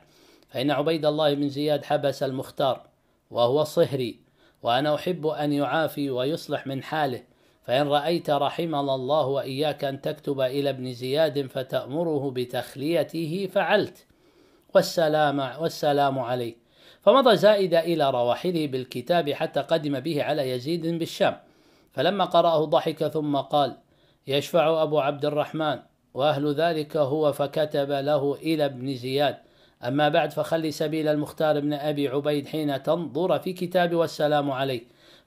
فإن عبيد الله بن زياد حبس المختار وهو صهري وأنا أحب أن يعافي ويصلح من حاله فإن رأيت رحمنا الله وإياك أن تكتب إلى ابن زياد فتأمره بتخليته فعلت والسلام, والسلام عليه فمضى زائد إلى رواحله بالكتاب حتى قدم به على يزيد بالشام فلما قرأه ضحك ثم قال يشفع أبو عبد الرحمن وأهل ذلك هو فكتب له إلى ابن زياد أما بعد فخلي سبيل المختار بن أبي عبيد حين تنظر في كتاب والسلام عليه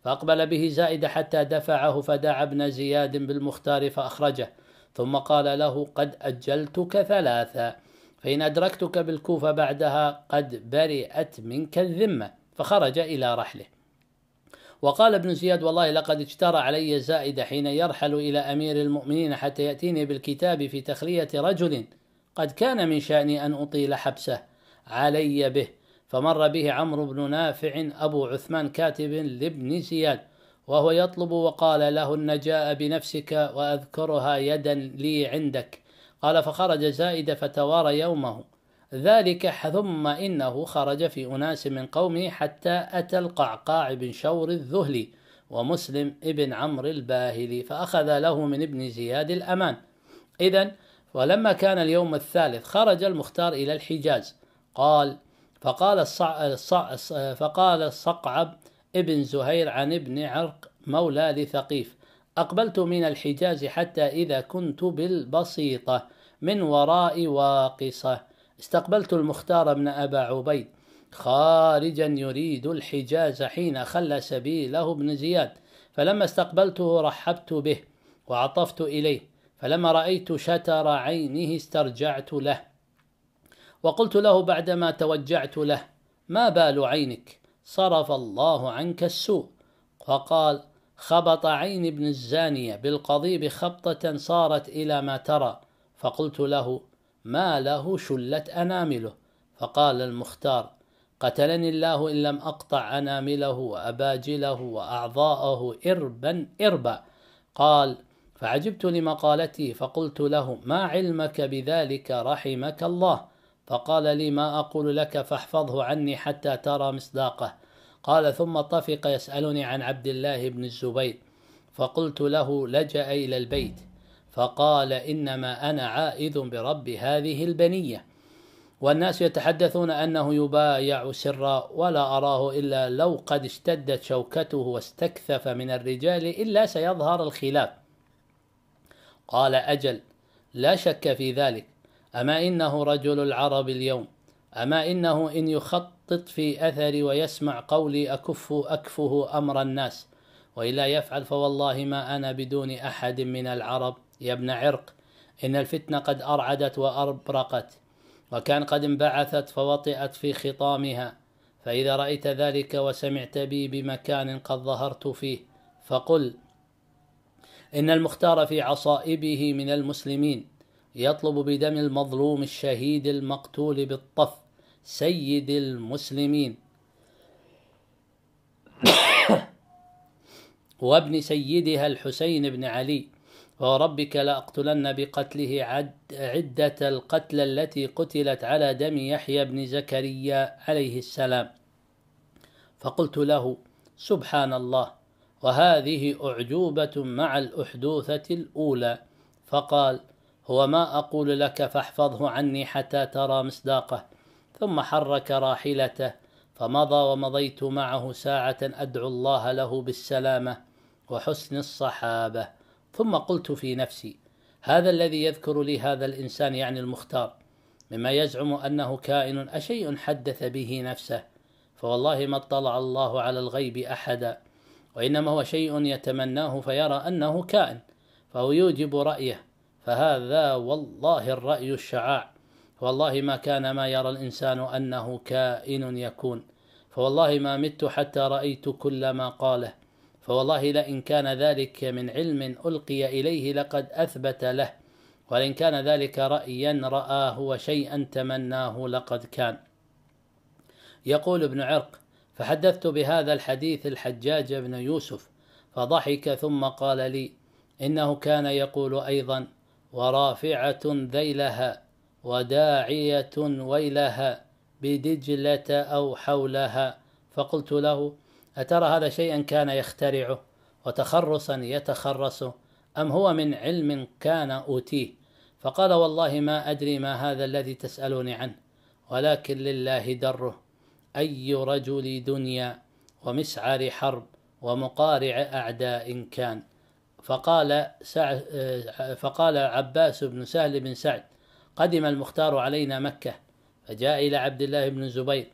فأقبل به زائد حتى دفعه فدعا ابن زياد بالمختار فأخرجه ثم قال له قد أجلتك ثلاثا فإن أدركتك بالكوفة بعدها قد برئت منك الذمة فخرج إلى رحله وقال ابن زياد والله لقد اجترى علي زائد حين يرحل إلى أمير المؤمنين حتى يأتيني بالكتاب في تخلية رجل قد كان من شأني أن أطيل حبسه علي به فمر به عمرو بن نافع أبو عثمان كاتب لابن زياد وهو يطلب وقال له النجاء بنفسك وأذكرها يدا لي عندك قال فخرج زائد فتوارى يومه ذلك ثم إنه خرج في أناس من قومه حتى أتى القعقاع بن شور الذهلي ومسلم ابن عمرو الباهلي فأخذ له من ابن زياد الأمان إذا ولما كان اليوم الثالث خرج المختار إلى الحجاز قال فقال الصع... الصع... فقال الصقعب ابن زهير عن ابن عرق مولى لثقيف أقبلت من الحجاز حتى إذا كنت بالبسيطة من وراء واقصة استقبلت المختار بن أبا عبيد خارجا يريد الحجاز حين خلى سبيله ابن زياد فلما استقبلته رحبت به وعطفت إليه فلما رأيت شتر عينه استرجعت له وقلت له بعدما توجعت له ما بال عينك صرف الله عنك السوء فقال خبط عين ابن الزانية بالقضيب خبطة صارت إلى ما ترى فقلت له ما له شلت أنامله فقال المختار قتلني الله إن لم أقطع أنامله وأباجله وأعضاءه إربا إربا قال فعجبت لمقالتي فقلت له ما علمك بذلك رحمك الله فقال لي ما أقول لك فاحفظه عني حتى ترى مصداقه قال ثم طفق يسألني عن عبد الله بن الزبير فقلت له لجأ إلى البيت فقال إنما أنا عائد برب هذه البنية والناس يتحدثون أنه يبايع سرا ولا أراه إلا لو قد اشتدت شوكته واستكثف من الرجال إلا سيظهر الخلاف قال أجل لا شك في ذلك أما إنه رجل العرب اليوم أما إنه إن يخطط في أثري ويسمع قولي أكف أكفه أمر الناس وإلا يفعل فوالله ما أنا بدون أحد من العرب يا ابن عرق إن الفتنة قد أرعدت وأبرقت وكان قد انبعثت فوطئت في خطامها فإذا رأيت ذلك وسمعت بي بمكان قد ظهرت فيه فقل إن المختار في عصائبه من المسلمين يطلب بدم المظلوم الشهيد المقتول بالطف سيد المسلمين وابن سيدها الحسين بن علي فوربك لأقتلن بقتله عد عدة القتلى التي قتلت على دم يحيى بن زكريا عليه السلام فقلت له سبحان الله وهذه أعجوبة مع الأحدوثة الأولى فقال هو ما أقول لك فاحفظه عني حتى ترى مصداقه ثم حرك راحلته فمضى ومضيت معه ساعة أدعو الله له بالسلامة وحسن الصحابة ثم قلت في نفسي هذا الذي يذكر لي هذا الإنسان يعني المختار مما يزعم أنه كائن أشيء حدث به نفسه فوالله ما اطلع الله على الغيب أحدا وإنما هو شيء يتمناه فيرى أنه كائن فهو يوجب رأيه فهذا والله الرأي الشعاع والله ما كان ما يرى الإنسان أنه كائن يكون فوالله ما مت حتى رأيت كل ما قاله فوالله لئن كان ذلك من علم ألقي إليه لقد أثبت له ولئن كان ذلك رأيا رآه وشيئا تمناه لقد كان يقول ابن عرق فحدثت بهذا الحديث الحجاج بن يوسف فضحك ثم قال لي إنه كان يقول أيضا ورافعة ذيلها وداعية ويلها بدجلة أو حولها فقلت له أترى هذا شيئا كان يخترعه وتخرصا يتخرصه أم هو من علم كان أوتيه فقال والله ما أدري ما هذا الذي تسألني عنه ولكن لله دره أي رجل دنيا ومسعر حرب ومقارع أعداء كان فقال سع... آه، فقال عباس بن سهل بن سعد قدم المختار علينا مكة فجاء إلى عبد الله بن الزبير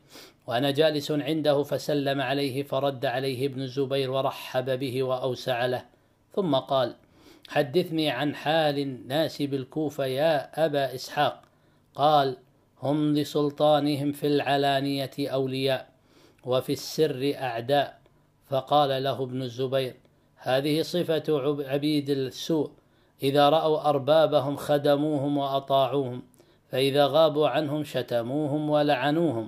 وأنا جالس عنده فسلم عليه فرد عليه ابن الزبير ورحب به وأوسع له ثم قال حدثني عن حال الناس بالكوفة يا أبا إسحاق قال هم لسلطانهم في العلانية أولياء وفي السر أعداء فقال له ابن الزبير هذه صفة عبيد السوء إذا رأوا أربابهم خدموهم وأطاعوهم فإذا غابوا عنهم شتموهم ولعنوهم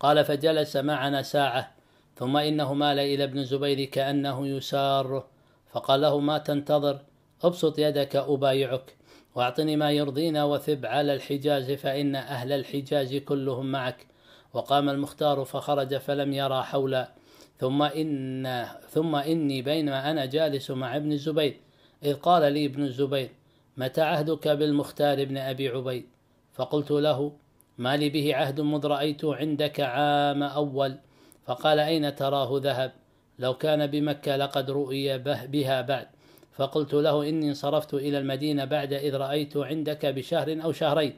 قال فجلس معنا ساعة ثم إنه مال إلى ابن زبير كأنه يساره فقال له ما تنتظر أبسط يدك أبايعك وأعطني ما يرضينا وثب على الحجاز فإن أهل الحجاز كلهم معك وقام المختار فخرج فلم يرى حولا ثم إن ثم إني بينما أنا جالس مع ابن الزبير إذ قال لي ابن الزبير متى عهدك بالمختار بن أبي عبيد فقلت له ما لي به عهد مذ رأيته عندك عام أول فقال أين تراه ذهب لو كان بمكة لقد رؤي بها بعد فقلت له إني انصرفت إلى المدينة بعد إذ رأيت عندك بشهر أو شهرين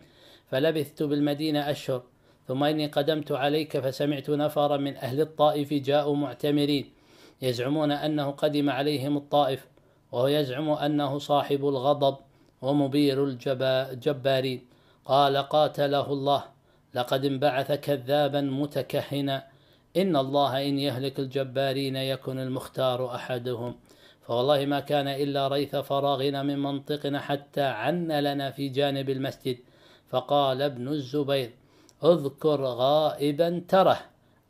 فلبثت بالمدينة أشهر ثم إني قدمت عليك فسمعت نفرا من أهل الطائف جاءوا معتمرين يزعمون أنه قدم عليهم الطائف وهو يزعم أنه صاحب الغضب ومبير الجبارين قال قاتله الله لقد انبعث كذابا متكهنا إن الله إن يهلك الجبارين يكن المختار أحدهم فوالله ما كان إلا ريث فراغنا من منطقنا حتى عن لنا في جانب المسجد فقال ابن الزبير اذكر غائبا تره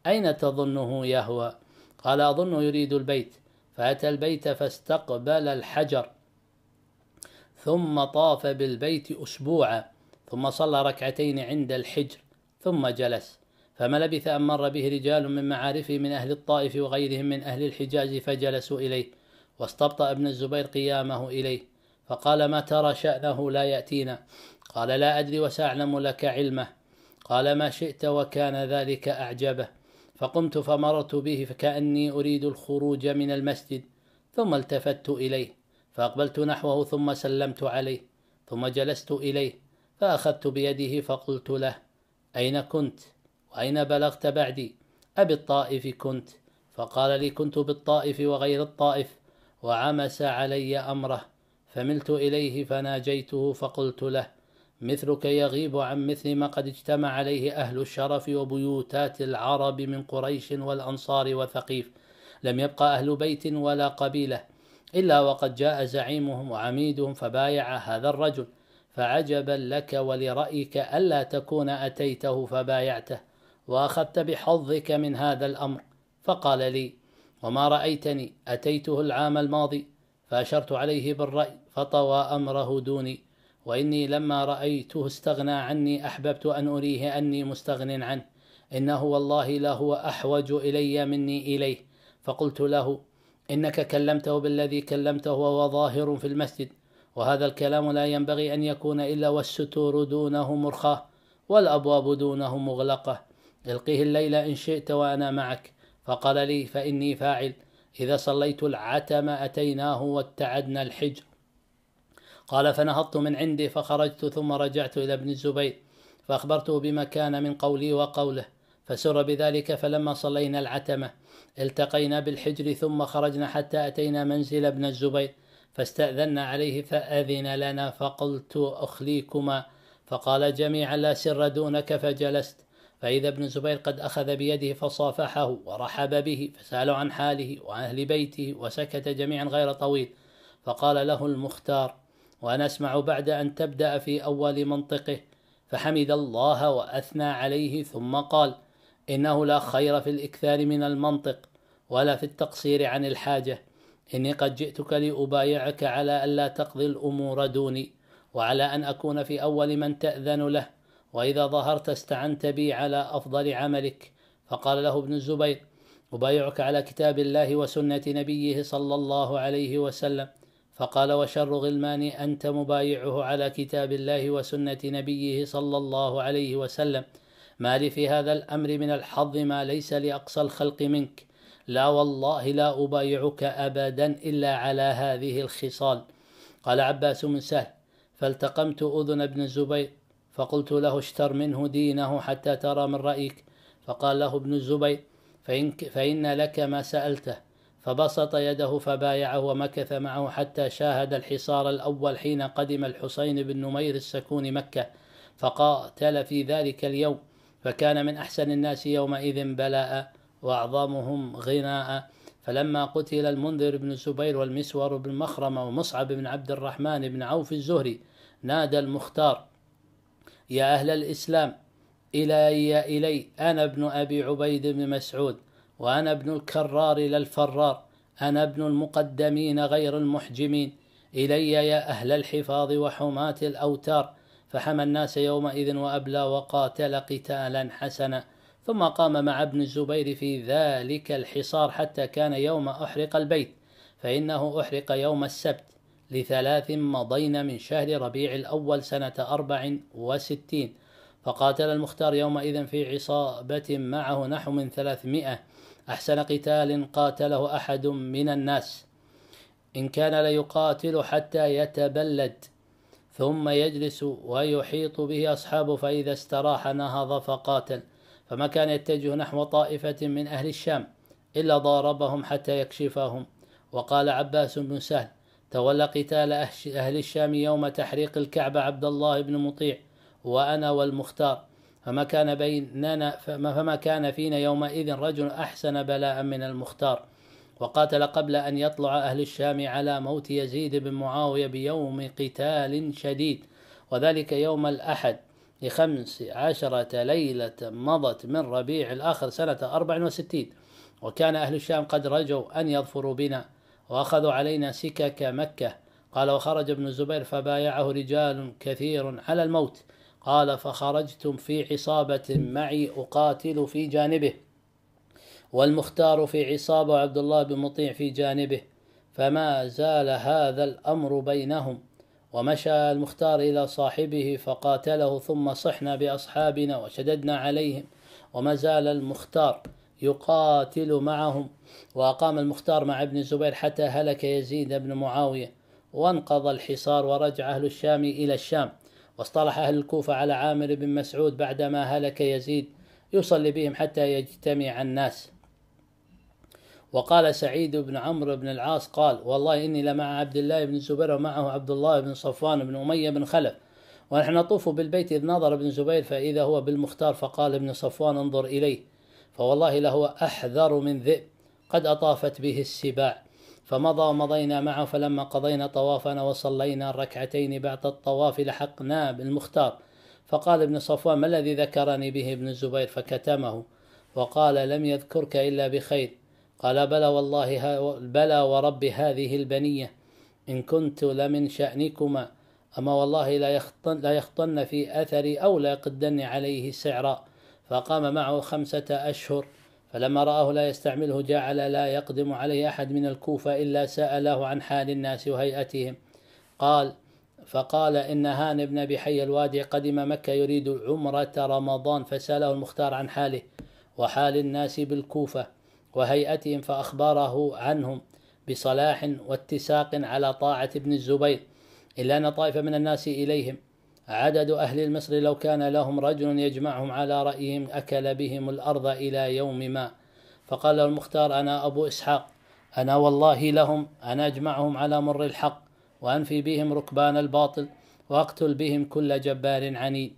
أين تظنه يهوى قال أظنه يريد البيت فأتى البيت فاستقبل الحجر ثم طاف بالبيت أسبوعا ثم صلى ركعتين عند الحجر ثم جلس فما لبث أن مر به رجال من معارفه من أهل الطائف وغيرهم من أهل الحجاز فجلسوا إليه واستبطأ ابن الزبير قيامه إليه فقال ما ترى شأنه لا يأتينا قال لا أدري وسأعلم لك علمه قال ما شئت وكان ذلك أعجبه فقمت فمررت به فكأني أريد الخروج من المسجد ثم التفت إليه فأقبلت نحوه ثم سلمت عليه ثم جلست إليه فأخذت بيده فقلت له أين كنت وأين بلغت بعدي أبي الطائف كنت فقال لي كنت بالطائف وغير الطائف وعمس علي أمره فملت إليه فناجيته فقلت له مثلك يغيب عن مثل ما قد اجتمع عليه أهل الشرف وبيوتات العرب من قريش والأنصار وثقيف لم يبقى أهل بيت ولا قبيلة إلا وقد جاء زعيمهم وعميدهم فبايع هذا الرجل فعجبا لك ولرأيك ألا تكون أتيته فبايعته وأخذت بحظك من هذا الأمر فقال لي وما رأيتني أتيته العام الماضي فأشرت عليه بالرأي فطوى أمره دوني وإني لما رأيته استغنى عني أحببت أن أريه أني مستغن عنه إنه والله لهو أحوج إلي مني إليه فقلت له إنك كلمته بالذي كلمته وهو ظاهر في المسجد وهذا الكلام لا ينبغي أن يكون إلا والستور دونه مرخاة والأبواب دونه مغلقة القيه الليل إن شئت وأنا معك فقال لي فإني فاعل إذا صليت العتم أتيناه واتعدنا الحجر قال فنهضت من عندي فخرجت ثم رجعت إلى ابن الزبير فأخبرته بما كان من قولي وقوله فسر بذلك فلما صلينا العتمة التقينا بالحجر ثم خرجنا حتى أتينا منزل ابن الزبير فاستأذنا عليه فأذن لنا فقلت أخليكما فقال جميعا لا سر دونك فجلست فإذا ابن الزبير قد أخذ بيده فصافحه ورحب به فسأل عن حاله وأهل بيته وسكت جميعا غير طويل فقال له المختار ونسمع بعد أن تبدأ في أول منطقه فحمد الله وأثنى عليه ثم قال إنه لا خير في الإكثار من المنطق ولا في التقصير عن الحاجة إني قد جئتك لأبايعك على ألا تقضي الأمور دوني وعلى أن أكون في أول من تأذن له وإذا ظهرت استعنت بي على أفضل عملك فقال له ابن الزبير أبايعك على كتاب الله وسنة نبيه صلى الله عليه وسلم فقال وشر غلمان أنت مبايعه على كتاب الله وسنة نبيه صلى الله عليه وسلم ما لي في هذا الأمر من الحظ ما ليس لأقصى الخلق منك لا والله لا أبايعك أبدا إلا على هذه الخصال قال عباس بن سهل فالتقمت أذن ابن الزبير فقلت له اشتر منه دينه حتى ترى من رأيك فقال له ابن الزبير فإن, فإن لك ما سألته فبسط يده فبايعه ومكث معه حتى شاهد الحصار الأول حين قدم الحسين بن نمير السكون مكة فقاتل في ذلك اليوم فكان من أحسن الناس يومئذ بلاء وأعظمهم غناء فلما قتل المنذر بن الزبير والمسور بن مخرمة ومصعب بن عبد الرحمن بن عوف الزهري نادى المختار يا أهل الإسلام إلي إلي أنا ابن أبي عبيد بن مسعود وأنا ابن الكرار لا الفرار أنا ابن المقدمين غير المحجمين إلي يا أهل الحفاظ وحماة الأوتار فحمى الناس يومئذ وأبلى وقاتل قتالا حسنا ثم قام مع ابن الزبير في ذلك الحصار حتى كان يوم أحرق البيت فإنه أحرق يوم السبت لثلاث مضين من شهر ربيع الأول سنة أربع وستين فقاتل المختار يومئذ في عصابة معه نحو من ثلاثمائة أحسن قتال قاتله أحد من الناس إن كان ليقاتل حتى يتبلد ثم يجلس ويحيط به أصحابه فإذا استراح نهض فقاتل فما كان يتجه نحو طائفة من أهل الشام إلا ضاربهم حتى يكشفهم وقال عباس بن سهل تولى قتال أهل الشام يوم تحريق الكعبة عبد الله بن مطيع وأنا والمختار فما كان بيننا فما كان فينا يومئذ رجل أحسن بلاء من المختار وقاتل قبل أن يطلع أهل الشام على موت يزيد بن معاوية بيوم قتال شديد وذلك يوم الأحد لخمس عشرة ليلة مضت من ربيع الآخر سنة أربع وستين وكان أهل الشام قد رجوا أن يظفروا بنا وأخذوا علينا سكك مكة قال وخرج ابن الزبير فبايعه رجال كثير على الموت قال فخرجتم في عصابة معي أقاتل في جانبه والمختار في عصابة وعبد الله بن مطيع في جانبه فما زال هذا الأمر بينهم ومشى المختار إلى صاحبه فقاتله ثم صحنا بأصحابنا وشددنا عليهم وما زال المختار يقاتل معهم وأقام المختار مع ابن الزبير حتى هلك يزيد بن معاوية وانقضى الحصار ورجع أهل الشام إلى الشام واصطلح أهل الكوفة على عامر بن مسعود بعدما هلك يزيد يصلي بهم حتى يجتمع الناس وقال سعيد بن عمرو بن العاص قال والله إني لمع عبد الله بن الزبير ومعه عبد الله بن صفوان بن أمية بن خلف ونحن نطوف بالبيت إذ نظر ابن زبير فإذا هو بالمختار فقال ابن صفوان انظر إليه فوالله لهو أحذر من ذئب قد أطافت به السباع فمضى ومضينا معه فلما قضينا طوافنا وصلينا الركعتين بعد الطواف لحقنا بالمختار فقال ابن صفوان ما الذي ذكرني به ابن الزبير فكتمه وقال لم يذكرك إلا بخير قال بلى والله بلى ورب هذه البنية إن كنت لمن شأنكما أما والله لا يخطن, لا يخطن في أثري أو لا يقدن عليه سعرا فقام معه خمسة أشهر فلما رآه لا يستعمله جعل لا يقدم عليه أحد من الكوفة إلا سأله عن حال الناس وهيئتهم قال فقال إن هان بن أبي حي الوادي قدم مكة يريد عمرة رمضان فسأله المختار عن حاله وحال الناس بالكوفة وهيئتهم فأخبره عنهم بصلاح واتساق على طاعة ابن الزبير إلا أن طائفة من الناس إليهم عدد أهل المصر لو كان لهم رجل يجمعهم على رأيهم أكل بهم الأرض إلى يوم ما فقال المختار أنا أبو إسحاق أنا والله لهم أنا أجمعهم على مر الحق وأنفي بهم ركبان الباطل وأقتل بهم كل جبار عنيد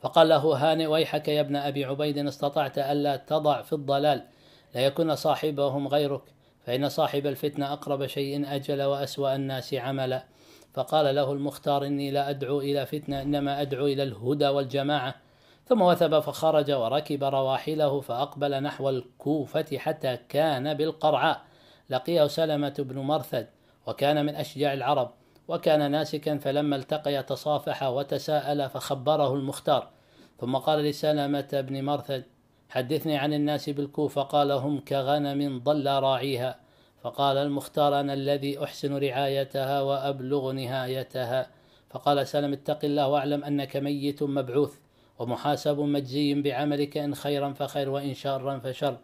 فقال له هانئ ويحك يا ابن أبي عبيد استطعت ألا تضع في الضلال ليكون صاحبهم غيرك فإن صاحب الفتنة أقرب شيء أجل وأسوأ الناس عملا فقال له المختار إني لا أدعو إلى فتنة إنما أدعو إلى الهدى والجماعة ثم وثب فخرج وركب رواحله فأقبل نحو الكوفة حتى كان بالقرعاء لقيه سلمة بن مرثد وكان من أشجع العرب وكان ناسكا فلما التقي تصافح وتساءل فخبره المختار ثم قال لسلمة بن مرثد حدثني عن الناس بالكوفة قال هم كغنم ضل راعيها فقال المختار أنا الذي أحسن رعايتها وأبلغ نهايتها فقال سلم اتق الله واعلم أنك ميت مبعوث ومحاسب مجزي بعملك إن خيرا فخير وإن شرا فشر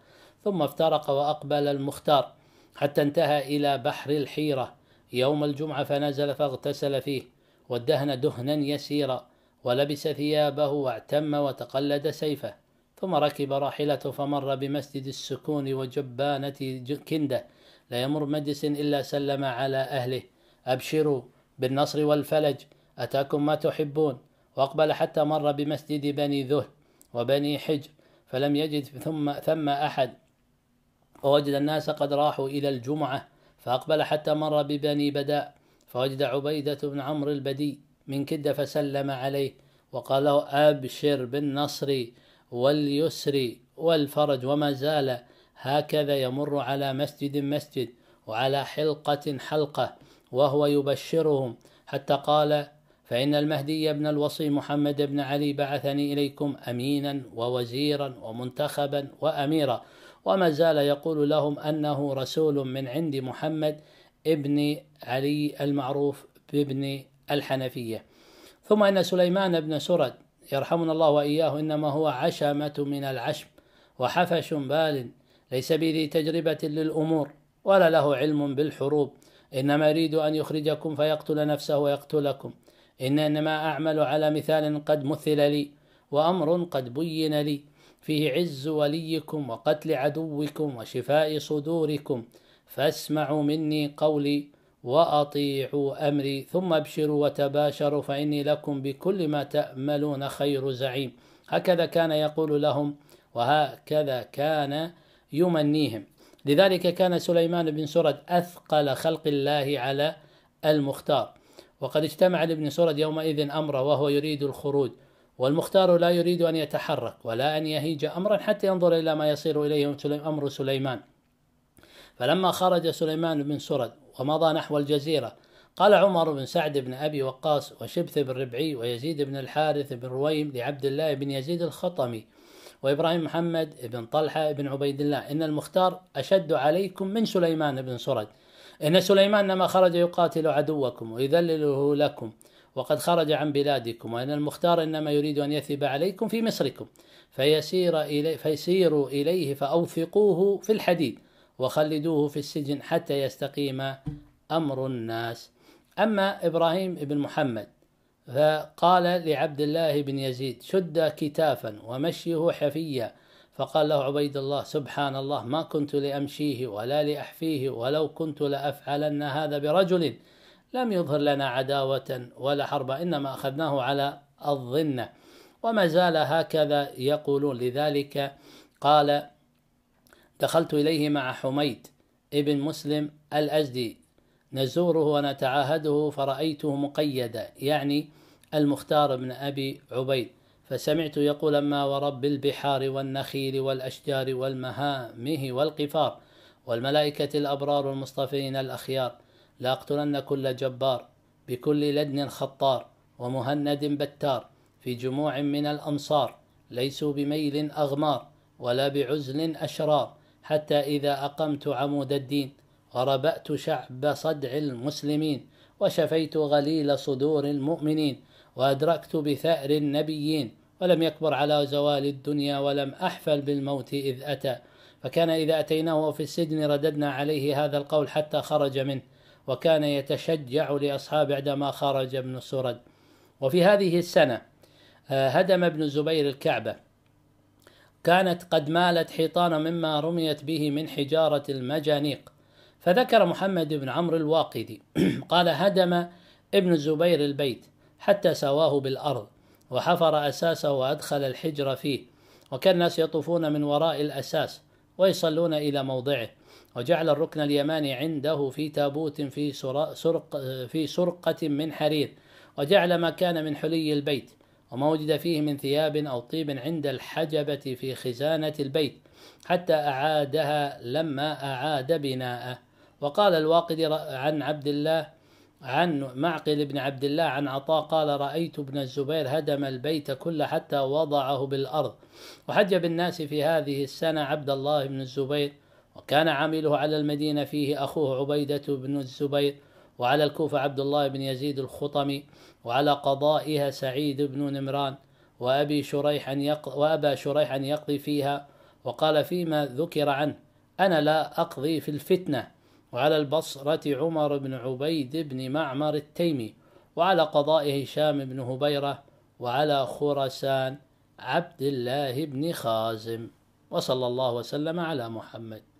ثم افترق وأقبل المختار حتى انتهى إلى بحر الحيرة يوم الجمعة فنزل فاغتسل فيه والدهن دهنا يسيرا ولبس ثيابه واعتم وتقلد سيفه ثم ركب راحلته فمر بمسجد السكون وجبانة كنده لا يمر مجلس إلا سلم على أهله أبشروا بالنصر والفلج أتاكم ما تحبون وأقبل حتى مر بمسجد بني ذهل وبني حجر فلم يجد ثم ثم أحد ووجد الناس قد راحوا إلى الجمعة فأقبل حتى مر ببني بداء فوجد عبيدة بن عمرو البدي من كدة فسلم عليه وقال له أبشر بالنصر واليسر والفرج وما زال هكذا يمر على مسجد مسجد وعلى حلقة حلقة وهو يبشرهم حتى قال فإن المهدي ابن الوصي محمد بن علي بعثني إليكم أمينا ووزيرا ومنتخبا وأميرا وما زال يقول لهم أنه رسول من عند محمد ابن علي المعروف بابن الحنفية ثم إن سليمان بن سرد يرحمنا الله وإياه إنما هو عشمة من العشم وحفش بال ليس بذي تجربة للأمور ولا له علم بالحروب إنما يريد أن يخرجكم فيقتل نفسه ويقتلكم إن إنما أعمل على مثال قد مثل لي وأمر قد بين لي فيه عز وليكم وقتل عدوكم وشفاء صدوركم فاسمعوا مني قولي وأطيعوا أمري ثم أبشروا وتباشروا فإني لكم بكل ما تأملون خير زعيم هكذا كان يقول لهم وهكذا كان يمنيهم لذلك كان سليمان بن سرد أثقل خلق الله على المختار وقد اجتمع لابن سرد يومئذ أمره وهو يريد الخروج والمختار لا يريد أن يتحرك ولا أن يهيج أمرا حتى ينظر إلى ما يصير إليه أمر سليمان فلما خرج سليمان بن سرد ومضى نحو الجزيرة قال عمر بن سعد بن أبي وقاص وشبث بن ربعي ويزيد بن الحارث بن رويم لعبد الله بن يزيد الخطمي وإبراهيم محمد بن طلحة بن عبيد الله إن المختار أشد عليكم من سليمان بن سرد إن سليمان لما خرج يقاتل عدوكم ويذلله لكم وقد خرج عن بلادكم وأن المختار إنما يريد أن يثب عليكم في مصركم فيسير إلي فيسيروا إليه فأوثقوه في الحديد وخلدوه في السجن حتى يستقيم أمر الناس أما إبراهيم بن محمد فقال لعبد الله بن يزيد شد كتافا ومشيه حفيا فقال له عبيد الله سبحان الله ما كنت لأمشيه ولا لأحفيه ولو كنت لأفعلن هذا برجل لم يظهر لنا عداوة ولا حرب إنما أخذناه على الظنة وما زال هكذا يقولون لذلك قال دخلت إليه مع حميد ابن مسلم الأزدي نزوره ونتعاهده فرأيته مقيدا يعني المختار بن أبي عبيد فسمعت يقول أما ورب البحار والنخيل والأشجار والمهامه والقفار والملائكة الأبرار المصطفين الأخيار لأقتلن كل جبار بكل لدن خطار ومهند بتار في جموع من الأنصار ليسوا بميل أغمار ولا بعزل أشرار حتى إذا أقمت عمود الدين غربأت شعب صدع المسلمين وشفيت غليل صدور المؤمنين وأدركت بثأر النبيين ولم يكبر على زوال الدنيا ولم أحفل بالموت إذ أتى فكان إذا أتيناه في السجن رددنا عليه هذا القول حتى خرج منه وكان يتشجع لأصحاب عندما خرج ابن السرد وفي هذه السنة آه، هدم ابن الزبير الكعبة كانت قد مالت حيطان مما رميت به من حجارة المجانيق فذكر محمد بن عمرو الواقدي قال هدم ابن الزبير البيت حتى سواه بالأرض وحفر أساسه وأدخل الحجر فيه وكان الناس يطوفون من وراء الأساس ويصلون إلى موضعه وجعل الركن اليماني عنده في تابوت في سرق في سرقة من حرير وجعل ما كان من حلي البيت وما وجد فيه من ثياب أو طيب عند الحجبة في خزانة البيت حتى أعادها لما أعاد بناءه وقال الواقدي عن عبد الله عن معقل بن عبد الله عن عطاء قال رأيت ابن الزبير هدم البيت كله حتى وضعه بالأرض وحج بالناس في هذه السنة عبد الله بن الزبير وكان عامله على المدينة فيه أخوه عبيدة بن الزبير وعلى الكوفة عبد الله بن يزيد الخطمي وعلى قضائها سعيد بن نمران وأبي شريح أن يقضي وأبى شريح أن يقضي فيها وقال فيما ذكر عنه أنا لا أقضي في الفتنة وعلى البصرة عمر بن عبيد بن معمر التيمي وعلى قضاء هشام بن هبيرة وعلى خرسان عبد الله بن خازم وصلى الله وسلم على محمد